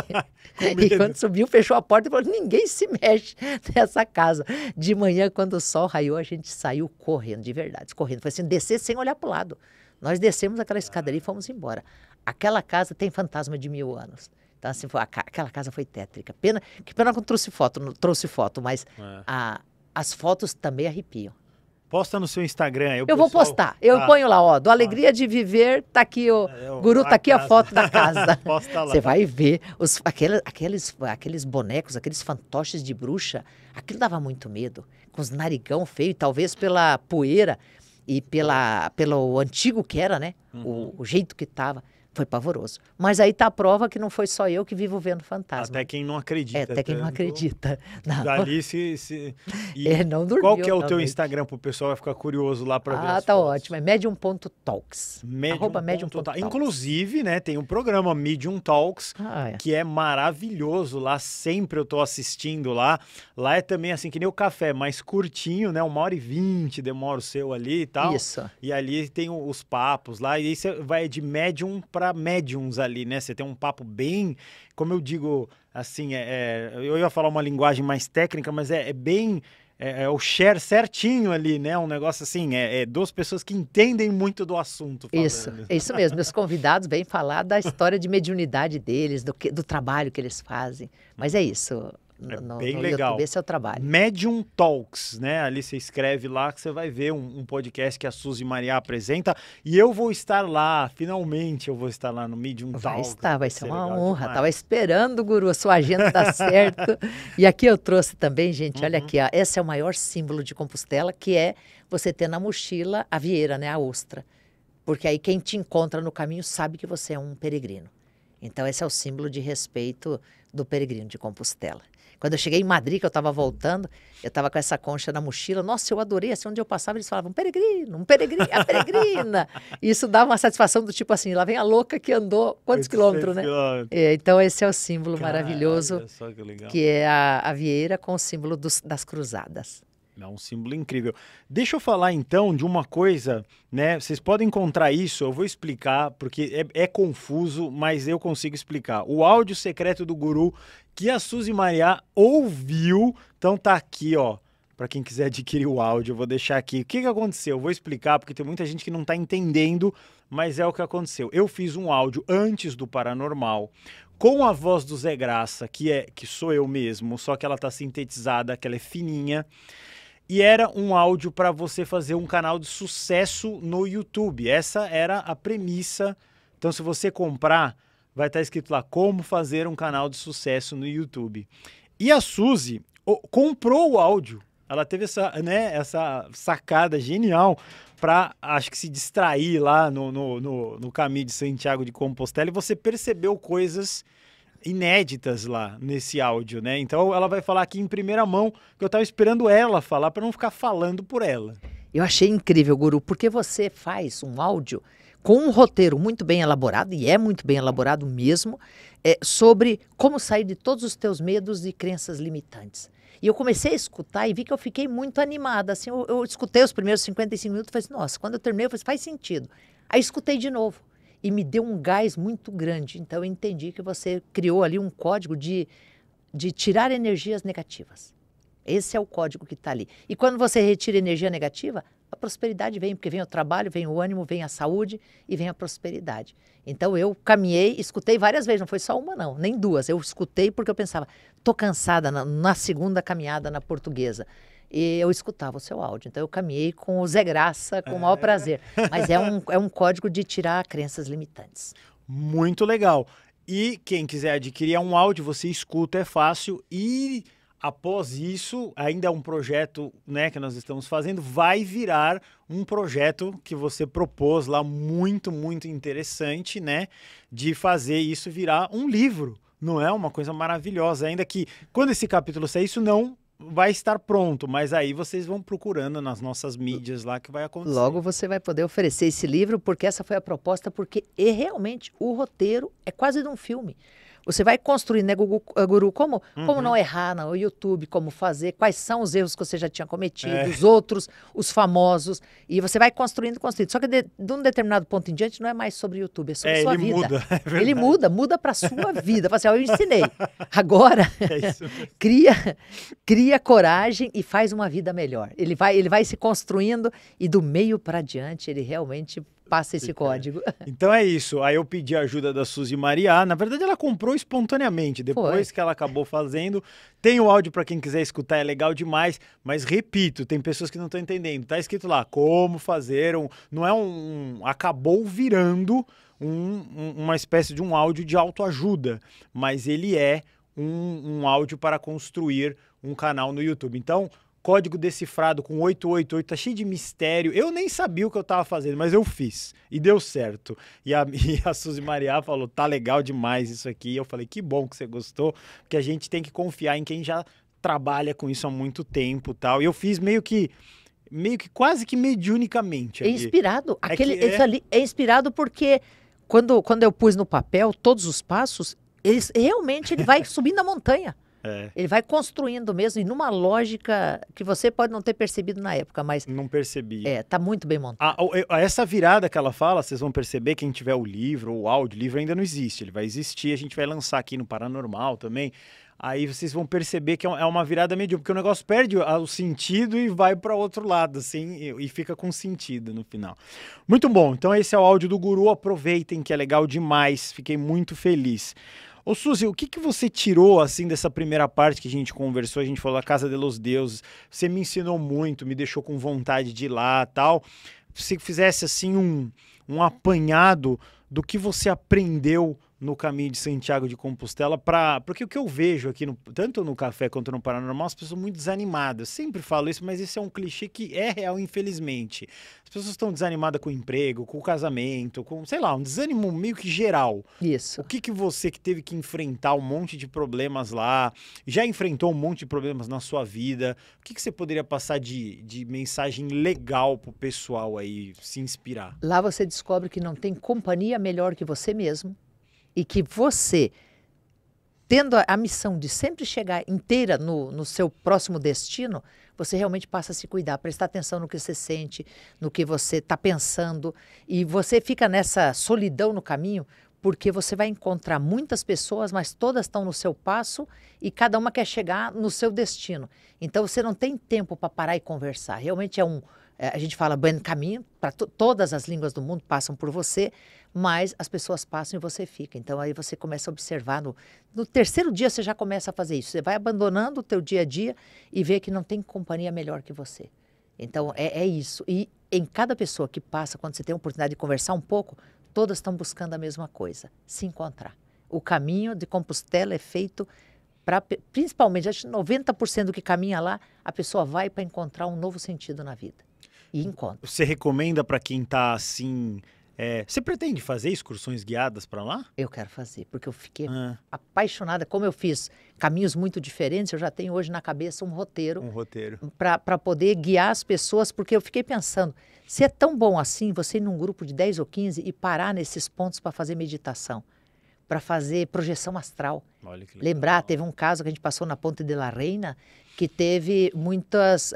e quando subiu, fechou a porta e falou: ninguém se mexe nessa casa. De manhã, quando o sol raiou, a gente saiu correndo, de verdade, correndo. Foi assim, descer sem olhar para o lado. Nós descemos aquela escada ali e fomos embora. Aquela casa tem fantasma de mil anos. Então, assim, foi, a, aquela casa foi tétrica. Pena que pena que não trouxe foto, não trouxe foto, mas é. a, as fotos também arrepiam. Posta no seu Instagram. Eu pessoal... vou postar. Eu ah, ponho lá, ó, do ah. Alegria ah, de Viver, tá aqui o é, guru, tá aqui casa. a foto da casa. Posta lá. Você vai ver os, aqueles, aqueles, aqueles bonecos, aqueles fantoches de bruxa, aquilo dava muito medo. Com os narigão feio, talvez pela poeira e pela, pelo antigo que era, né? Uhum. O, o, jeito que tava. Foi pavoroso. Mas aí tá a prova que não foi só eu que vivo vendo fantasma. Até quem não acredita. É, até quem não acredita. Não. Dali se... se... E é, não dormiu. Qual que é o teu Instagram pro pessoal vai ficar curioso lá para ah, ver Ah, tá fotos. ótimo. É medium.talks. Medium. Arroba Inclusive, né, tem um programa Medium Talks ah, é. que é maravilhoso lá. Sempre eu tô assistindo lá. Lá é também assim que nem o café, mais curtinho, né? Uma hora e vinte demora o seu ali e tal. Isso. E ali tem os papos lá. E aí você vai de Medium pra para médiums ali, né? Você tem um papo bem, como eu digo, assim, é, é, eu ia falar uma linguagem mais técnica, mas é, é bem é, é, o share certinho ali, né? Um negócio assim, é, é duas pessoas que entendem muito do assunto. Falando. Isso, é isso mesmo. Meus convidados vêm falar da história de mediunidade deles, do, que, do trabalho que eles fazem. Mas é isso, é no, bem no legal. YouTube. Esse é o trabalho. Medium Talks, né? Ali você escreve lá que você vai ver um, um, podcast que a Suzy Maria apresenta. E eu vou estar lá, finalmente eu vou estar lá no Medium vai Talks. Vai estar, vai ser, ser uma honra. Demais. Tava esperando, Guru, a sua agenda tá certo. e aqui eu trouxe também, gente, uhum. olha aqui, ó, esse é o maior símbolo de Compostela, que é você ter na mochila a vieira, né? A ostra. Porque aí quem te encontra no caminho sabe que você é um peregrino. Então, esse é o símbolo de respeito do peregrino de Compostela. Quando eu cheguei em Madrid, que eu estava voltando, eu estava com essa concha na mochila. Nossa, eu adorei. Assim, onde eu passava, eles falavam, um peregrino, um peregrino, a peregrina. e isso dava uma satisfação do tipo assim, lá vem a louca que andou quantos quilômetros, né? É, então, esse é o símbolo Caralho, maravilhoso que, que, é a, a, vieira com o símbolo dos, das cruzadas. É um símbolo incrível. Deixa eu falar então de uma coisa, né? Vocês podem encontrar isso, eu vou explicar, porque é, é confuso, mas eu consigo explicar. O áudio secreto do guru que a Suzy Maria ouviu. Então tá aqui, ó. Para quem quiser adquirir o áudio, eu vou deixar aqui. O que, que aconteceu? Eu vou explicar, porque tem muita gente que não está entendendo, mas é o que aconteceu. Eu fiz um áudio antes do Paranormal, com a voz do Zé Graça, que é que sou eu mesmo, só que ela tá sintetizada, que ela é fininha e era um áudio para você fazer um canal de sucesso no YouTube. Essa era a premissa. Então, se você comprar, vai estar tá escrito lá como fazer um canal de sucesso no YouTube. E a Suzy comprou o áudio. Ela teve essa, né, essa sacada genial para, acho que, se distrair lá no, no, no, no caminho de Santiago de Compostela. E você percebeu coisas inéditas lá nesse áudio, né? Então ela vai falar aqui em primeira mão, que eu estava esperando ela falar para não ficar falando por ela. Eu achei incrível, Guru, porque você faz um áudio com um roteiro muito bem elaborado, e é muito bem elaborado mesmo, é, sobre como sair de todos os teus medos e crenças limitantes. E eu comecei a escutar e vi que eu fiquei muito animada. Assim, eu, eu escutei os primeiros 55 minutos e falei, assim, nossa, quando eu terminei, eu falei, faz sentido. Aí escutei de novo e me deu um gás muito grande. Então eu entendi que você criou ali um código de, de tirar energias negativas. Esse é o código que está ali. E quando você retira energia negativa, a prosperidade vem, porque vem o trabalho, vem o ânimo, vem a saúde e vem a prosperidade. Então eu caminhei, escutei várias vezes, não foi só uma não, nem duas. Eu escutei porque eu pensava, estou cansada na, na segunda caminhada na portuguesa e eu escutava o seu áudio. Então eu caminhei com o Zé Graça com o maior é. prazer. Mas é um, é um código de tirar crenças limitantes. Muito legal. E quem quiser adquirir é um áudio, você escuta, é fácil. E após isso, ainda é um projeto né, que nós estamos fazendo, vai virar um projeto que você propôs lá, muito, muito interessante, né? De fazer isso virar um livro. Não é uma coisa maravilhosa, ainda que quando esse capítulo sair, isso não vai estar pronto, mas aí vocês vão procurando nas nossas mídias lá que vai acontecer. Logo você vai poder oferecer esse livro, porque essa foi a proposta, porque realmente o roteiro é quase de um filme. Você vai construir, né, Guru? Como, uhum. como não errar no YouTube, como fazer, quais são os erros que você já tinha cometido, é. os outros, os famosos. E você vai construindo, construindo. Só que de, de um determinado ponto em diante não é mais sobre o YouTube, é sobre é, sua ele vida. Muda, é ele muda, muda para sua vida. Fala assim, ó, eu ensinei. Agora, é cria, cria coragem e faz uma vida melhor. Ele vai, ele vai se construindo e do meio para diante ele realmente passa esse é. código. Então é isso. Aí eu pedi a ajuda da Suzy Maria. Na verdade, ela comprou espontaneamente. Depois Foi. que ela acabou fazendo. Tem o áudio para quem quiser escutar, é legal demais. Mas repito, tem pessoas que não estão entendendo. Tá escrito lá como fazer Um, não é um, acabou virando um, uma espécie de um áudio de autoajuda, mas ele é um áudio para construir um canal no YouTube. Então, código decifrado com 888, tá cheio de mistério. Eu nem sabia o que eu tava fazendo, mas eu fiz e deu certo. E a, e a Suzy Maria falou: tá legal demais isso aqui. eu falei: que bom que você gostou, porque a gente tem que confiar em quem já trabalha com isso há muito tempo tal. E eu fiz meio que. Meio que quase que mediunicamente. É inspirado. É Aquele, é... ali é inspirado porque quando, quando eu pus no papel todos os passos, eles, realmente ele vai subindo a montanha. É. Ele vai construindo mesmo e numa lógica que você pode não ter percebido na época, mas. Não percebi. É, tá muito bem montado. A, a, a essa virada que ela fala, vocês vão perceber, quem tiver o livro ou o áudio, o livro ainda não existe, ele vai existir, a gente vai lançar aqui no Paranormal também. Aí vocês vão perceber que é, é uma virada meio porque o negócio perde o sentido e vai para outro lado, assim, e fica com sentido no final. Muito bom, então esse é o áudio do Guru, aproveitem que é legal demais, fiquei muito feliz. Ô Suzy, o que, que você tirou assim dessa primeira parte que a gente conversou? A gente falou da Casa de los Deuses. Você me ensinou muito, me deixou com vontade de ir lá tal. Se fizesse assim um, um apanhado do que você aprendeu no caminho de Santiago de Compostela para porque o que eu vejo aqui no, tanto no café quanto no paranormal as pessoas são muito desanimadas sempre falo isso mas isso é um clichê que é real infelizmente as pessoas estão desanimadas com o emprego com o casamento com sei lá um desânimo meio que geral isso o que que você que teve que enfrentar um monte de problemas lá já enfrentou um monte de problemas na sua vida o que que você poderia passar de, de mensagem legal pro pessoal aí se inspirar lá você descobre que não tem companhia melhor que você mesmo e que você, tendo a, a missão de sempre chegar inteira no, no seu próximo destino, você realmente passa a se cuidar, prestar atenção no que você sente, no que você está pensando. E você fica nessa solidão no caminho, porque você vai encontrar muitas pessoas, mas todas estão no seu passo e cada uma quer chegar no seu destino. Então você não tem tempo para parar e conversar. Realmente é um, é, a gente fala bem caminho, para todas as línguas do mundo passam por você, mas as pessoas passam e você fica. Então aí você começa a observar no, no terceiro dia você já começa a fazer isso. Você vai abandonando o teu dia a dia e vê que não tem companhia melhor que você. Então é, é isso. E em cada pessoa que passa, quando você tem a oportunidade de conversar um pouco, todas estão buscando a mesma coisa, se encontrar. O caminho de Compostela é feito para principalmente acho 90% do que caminha lá, a pessoa vai para encontrar um novo sentido na vida e hum. encontro. Você recomenda para quem está assim. É... Você pretende fazer excursões guiadas para lá? Eu quero fazer, porque eu fiquei ah. apaixonada. Como eu fiz caminhos muito diferentes, eu já tenho hoje na cabeça um roteiro. Um roteiro. Para poder guiar as pessoas, porque eu fiquei pensando: se é tão bom assim você ir num grupo de 10 ou 15 e parar nesses pontos para fazer meditação para fazer projeção astral. Lembrar, teve um caso que a gente passou na Ponte de la Reina, que teve muitas, uh,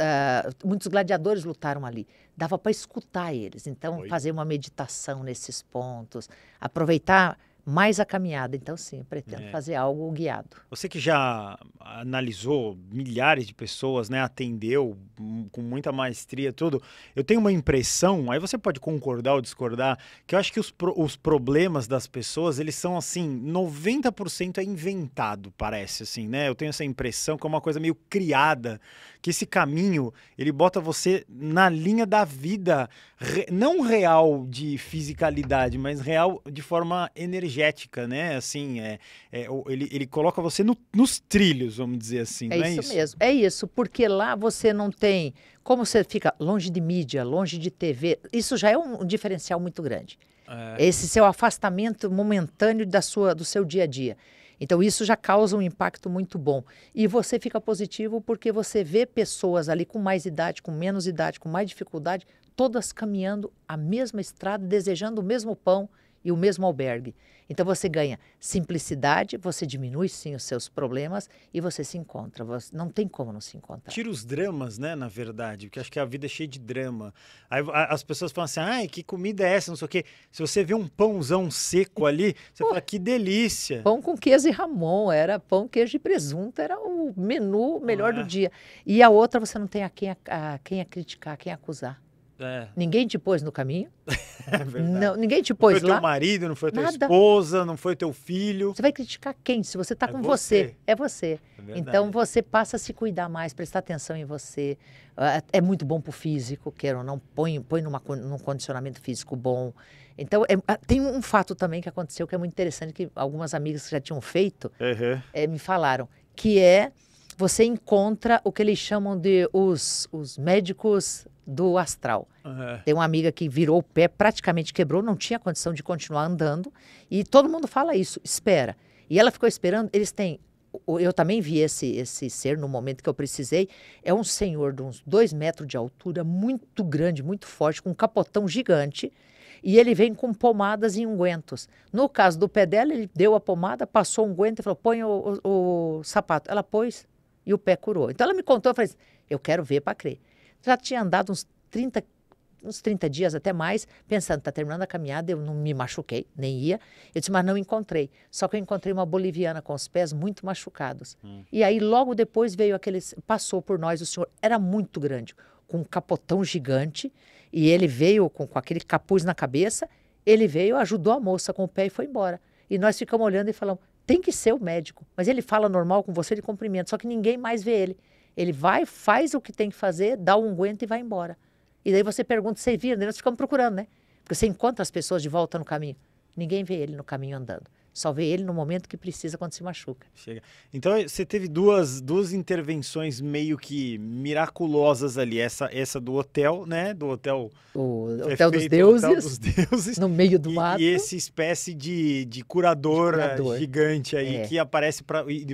muitos gladiadores lutaram ali. Dava para escutar eles. Então, Oi. fazer uma meditação nesses pontos, aproveitar mais a caminhada. Então, sim, pretendo é. fazer algo guiado. Você que já analisou milhares de pessoas, né, atendeu com muita maestria tudo, eu tenho uma impressão, aí você pode concordar ou discordar, que eu acho que os, pro, os problemas das pessoas, eles são assim, 90% é inventado, parece assim, né? Eu tenho essa impressão que é uma coisa meio criada, que esse caminho, ele bota você na linha da vida, re, não real de fisicalidade, mas real de forma energética energética, né? Assim, é, é ele, ele coloca você no, nos trilhos, vamos dizer assim. É, é isso, é isso mesmo, é isso, porque lá você não tem. Como você fica longe de mídia, longe de TV, isso já é um diferencial muito grande. É... Esse seu afastamento momentâneo da sua, do seu dia a dia. Então, isso já causa um impacto muito bom. E você fica positivo porque você vê pessoas ali com mais idade, com menos idade, com mais dificuldade, todas caminhando a mesma estrada, desejando o mesmo pão, e o mesmo albergue. Então você ganha simplicidade, você diminui sim os seus problemas e você se encontra. Você, não tem como não se encontrar. Tira os dramas, né, na verdade, porque acho que a vida é cheia de drama. Aí, as pessoas falam assim: ai, que comida é essa? Não sei o quê. Se você vê um pãozão seco ali, você Pô, fala: que delícia. Pão com queijo e ramon, era pão, queijo e presunto, era o menu melhor ah. do é? dia. E a outra, você não tem a quem, a, a quem a é criticar, a quem acusar. É. Ninguém te pôs no caminho. É não, ninguém te pôs lá. Não foi lá. teu marido, não foi tua Nada. esposa, não foi teu filho. Você vai criticar quem? Se você está é com você. você. é você. É então você passa a se cuidar mais, prestar atenção em você. Ah, é, é muito bom para o físico, quero ou não, põe, põe numa, num condicionamento físico bom. Então, é, ah, tem um fato também que aconteceu que é muito interessante, que algumas amigas que já tinham feito uhum. me falaram, que é você encontra o que eles chamam de os, os médicos do astral. Uhum. Tem uma amiga que virou o pé, praticamente quebrou, não tinha condição de continuar andando. E todo mundo fala isso, espera. E ela ficou esperando. Eles têm. Eu também vi esse, esse ser no momento que eu precisei. É um senhor de uns dois metros de altura, muito grande, muito forte, com um capotão gigante. E ele vem com pomadas e ungüentos. No caso do pé dela, ele deu a pomada, passou o unguento e falou: põe o, o, o sapato. Ela pôs, e o pé curou. Então ela me contou, eu falei assim, eu quero ver para crer. Já tinha andado uns 30, uns 30 dias até mais, pensando, tá terminando a caminhada, eu não me machuquei, nem ia. Eu disse, mas não encontrei. Só que eu encontrei uma boliviana com os pés muito machucados. Hum. E aí logo depois veio aquele, passou por nós o senhor, era muito grande, com um capotão gigante, e ele veio com, com aquele capuz na cabeça, ele veio, ajudou a moça com o pé e foi embora. E nós ficamos olhando e falamos, tem que ser o médico. Mas ele fala normal com você, ele cumprimenta, só que ninguém mais vê ele. Ele vai, faz o que tem que fazer, dá o um unguento e vai embora. E daí você pergunta, você vira? Daí nós ficamos procurando, né? Porque você encontra as pessoas de volta no caminho. Ninguém vê ele no caminho andando. Só vê ele no momento que precisa quando se machuca. Chega. Então eh, você teve duas, duas intervenções meio que miraculosas ali. Essa, essa do hotel, né? Do hotel. O é hotel, dos, deuses, hotel dos deuses. No meio do e, mato. E esse espécie de, de, curador, de eh, curador. gigante aí é. que aparece para. Eh,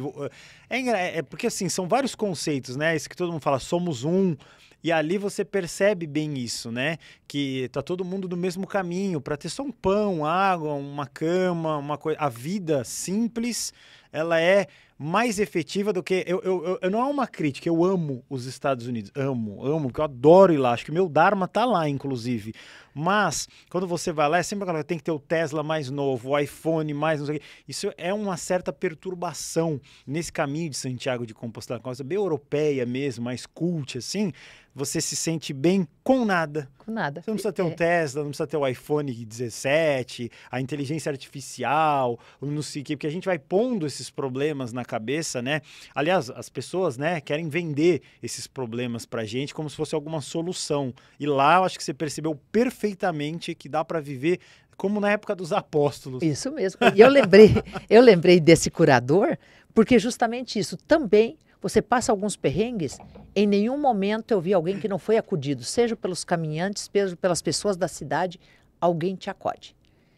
é, é, é porque assim, são vários conceitos, né? Esse que todo mundo fala, somos um. E ali você percebe bem isso, né? que tá todo mundo no mesmo caminho, para ter só um pão, água, uma cama, uma coisa. A vida simples, ela é mais efetiva do que. Eu, eu, eu, não é uma crítica, eu amo os Estados Unidos. Amo, amo, que eu adoro ir lá. Acho que meu Dharma tá lá, inclusive. Mas, quando você vai lá, é sempre aquela tem que ter o Tesla mais novo, o iPhone mais não sei o quê. Isso é uma certa perturbação nesse caminho de Santiago de Compostela, coisa bem europeia mesmo, mais cult, assim. Você se sente bem com nada. Com nada. Você não precisa ter um é. Tesla, não precisa ter o iPhone 17, a inteligência artificial, não sei o quê, porque a gente vai pondo esses problemas na cabeça, né? Aliás, as pessoas, né, querem vender esses problemas pra gente como se fosse alguma solução. E lá eu acho que você percebeu perfeitamente que dá para viver como na época dos apóstolos. Isso mesmo. E eu lembrei, eu lembrei desse curador porque justamente isso também você passa alguns perrengues, em nenhum momento eu vi alguém que não foi acudido, seja pelos caminhantes, seja pelas pessoas da cidade, alguém te acode.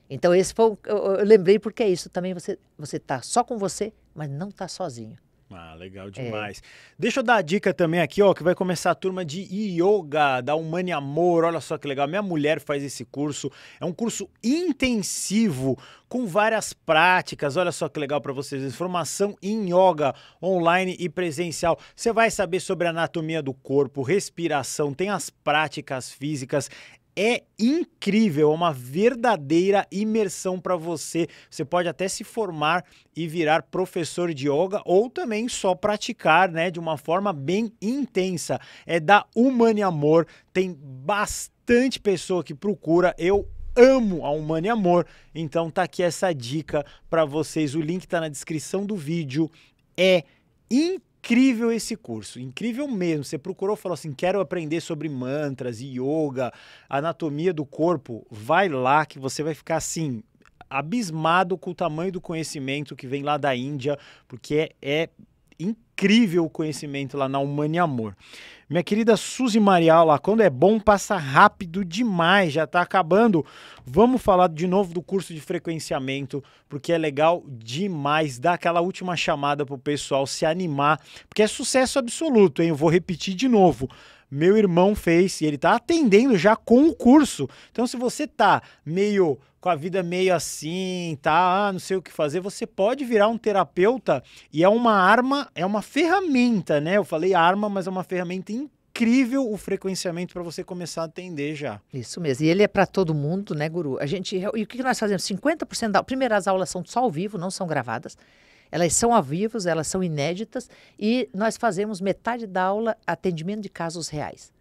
Então esse foi, eu, eu lembrei porque é isso também, você você tá só com você, mas não tá sozinho. Ah, legal é. demais. É. Deixa eu dar a dica também aqui, ó, que vai começar a turma de yoga da Humani Amor. Olha só que legal. Minha mulher faz esse curso. É um curso intensivo com várias práticas. Olha só que legal para vocês. Informação em yoga online e presencial. Você vai saber sobre anatomia do corpo, respiração, tem as práticas físicas, é incrível, é uma verdadeira imersão para você. Você pode até se formar e virar professor de yoga ou também só praticar, né, de uma forma bem intensa. É da Humane Amor, tem bastante pessoa que procura. Eu amo a Humane Amor, então tá aqui essa dica para vocês. O link tá na descrição do vídeo. É incrível incrível esse curso, incrível mesmo. Você procurou, falou assim: quero aprender sobre mantras, yoga, anatomia do corpo. Vai lá que você vai ficar assim, abismado com o tamanho do conhecimento que vem lá da Índia, porque é, é incrível conhecimento lá na Humane Amor. Minha querida Suzy Marial, lá quando é bom passa rápido demais, já está acabando. Vamos falar de novo do curso de frequenciamento, porque é legal demais. Dá aquela última chamada para o pessoal se animar, porque é sucesso absoluto, hein? Eu vou repetir de novo meu irmão fez e ele tá atendendo já com o curso. Então, se você tá meio com a vida meio assim, tá, ah, não sei o que fazer, você pode virar um terapeuta e é uma arma, é uma ferramenta, né? Eu falei arma, mas é uma ferramenta incrível o frequenciamento para você começar a atender já. Isso mesmo. E ele é para todo mundo, né, guru? A gente e o que nós fazemos? 50% da primeiras aulas são só ao vivo, não são gravadas. Elas são ao vivo, elas são inéditas e nós fazemos metade da aula atendimento de casos reais.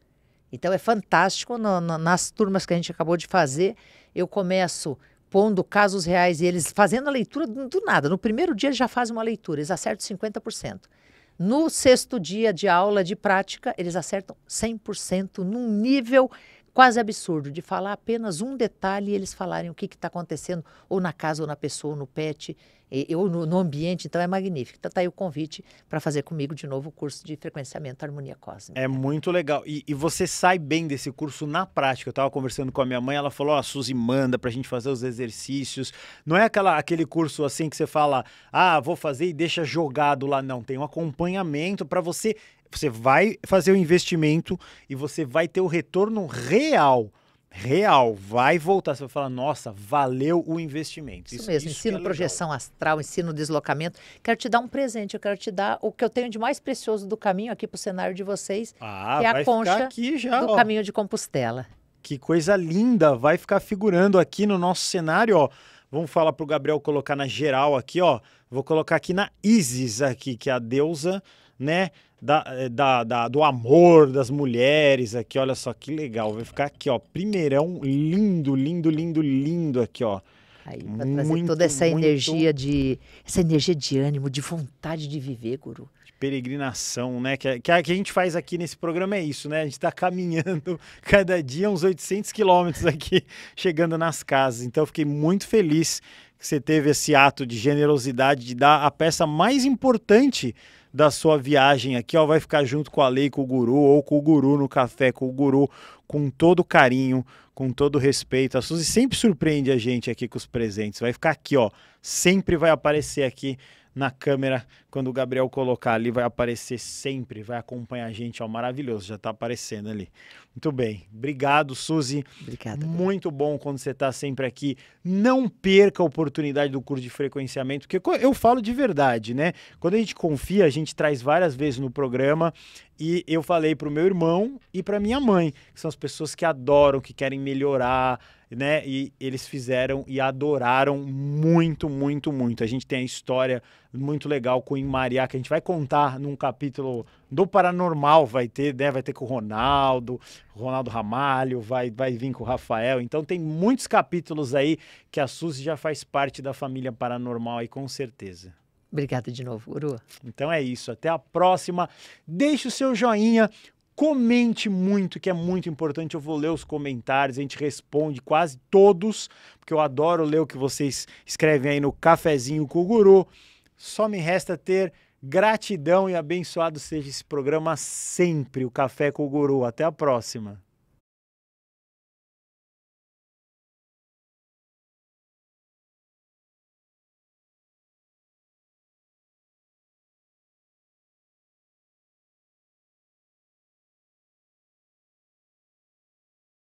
Então é fantástico no, no, nas turmas que a gente acabou de fazer. Eu começo pondo casos reais e eles fazendo a leitura do nada. No primeiro dia já fazem uma leitura, eles acertam 50%. No sexto dia de aula de prática, eles acertam 100% num nível quase absurdo de falar apenas um detalhe e eles falarem o que está acontecendo, ou na casa, ou na pessoa, ou no pet, e, ou no, no, ambiente. Então é magnífico. Então está aí o convite para fazer comigo de novo o curso de frequenciamento harmonia cósmica. É muito legal. E, e você sai bem desse curso na prática. Eu estava conversando com a minha mãe, ela falou: Ó, a Suzy, manda para a gente fazer os exercícios. Não é aquela, aquele curso assim que você fala, ah, vou fazer e deixa jogado lá. Não, tem um acompanhamento para você você vai fazer o investimento e você vai ter o retorno real real vai voltar. Você vai falar, nossa, valeu o investimento. Isso, isso mesmo, isso ensino é projeção legal. astral, ensino deslocamento. Quero te dar um presente, eu quero te dar o que eu tenho de mais precioso do caminho aqui para o cenário de vocês, ah, que é a concha já, do ó. caminho de Compostela. Que coisa linda, vai ficar figurando aqui no nosso cenário, ó. Vamos falar para o Gabriel colocar na geral aqui, ó. Vou colocar aqui na Isis aqui, que é a deusa, né, da, eh, da, da, do amor das mulheres aqui. Olha só que legal. Vai ficar aqui, ó. Primeirão, lindo, lindo, lindo, lindo aqui, ó. Aí, pra muito, trazer toda essa muito... energia de. Essa energia de ânimo, de vontade de viver, guru. De peregrinação, né? Que, que, a, que a gente faz aqui nesse programa é isso, né? A gente está caminhando cada dia uns 800 quilômetros aqui, chegando nas casas. Então, eu fiquei muito feliz que você teve esse ato de generosidade de dar a peça mais importante da sua viagem aqui, ó, vai ficar junto com a lei, com o guru, ou com o guru no café, com o guru, com todo carinho, com todo respeito. A Suzy sempre surpreende a gente aqui com os presentes. Vai ficar aqui, ó. Sempre vai aparecer aqui na câmera. Quando o Gabriel colocar ali, vai aparecer sempre, vai acompanhar a gente. Ó, maravilhoso, já está aparecendo ali. Muito bem. Obrigado, Suzy. Obrigada. Muito bom quando você está sempre aqui. Não perca a oportunidade do curso de frequenciamento, porque eu falo de verdade, né? Quando a gente confia, a gente traz várias vezes no programa e eu falei para o meu irmão e para minha mãe, que são as pessoas que adoram, que querem melhorar, né? E eles fizeram e adoraram muito, muito, muito. A gente tem a história muito legal com o Mariá, que a gente vai contar num capítulo do Paranormal, vai ter, né? Vai ter com o Ronaldo, Ronaldo Ramalho, vai, vai vir com o Rafael. Então tem muitos capítulos aí que a Suzy já faz parte da família Paranormal aí, com certeza. Obrigada de novo, Uru. Então é isso, até a próxima. Deixe o seu joinha, Comente muito, que é muito importante. Eu vou ler os comentários, a gente responde quase todos, porque eu adoro ler o que vocês escrevem aí no Cafezinho com o Guru. Só me resta ter gratidão e abençoado seja esse programa sempre, o Café com o Guru. Até a próxima.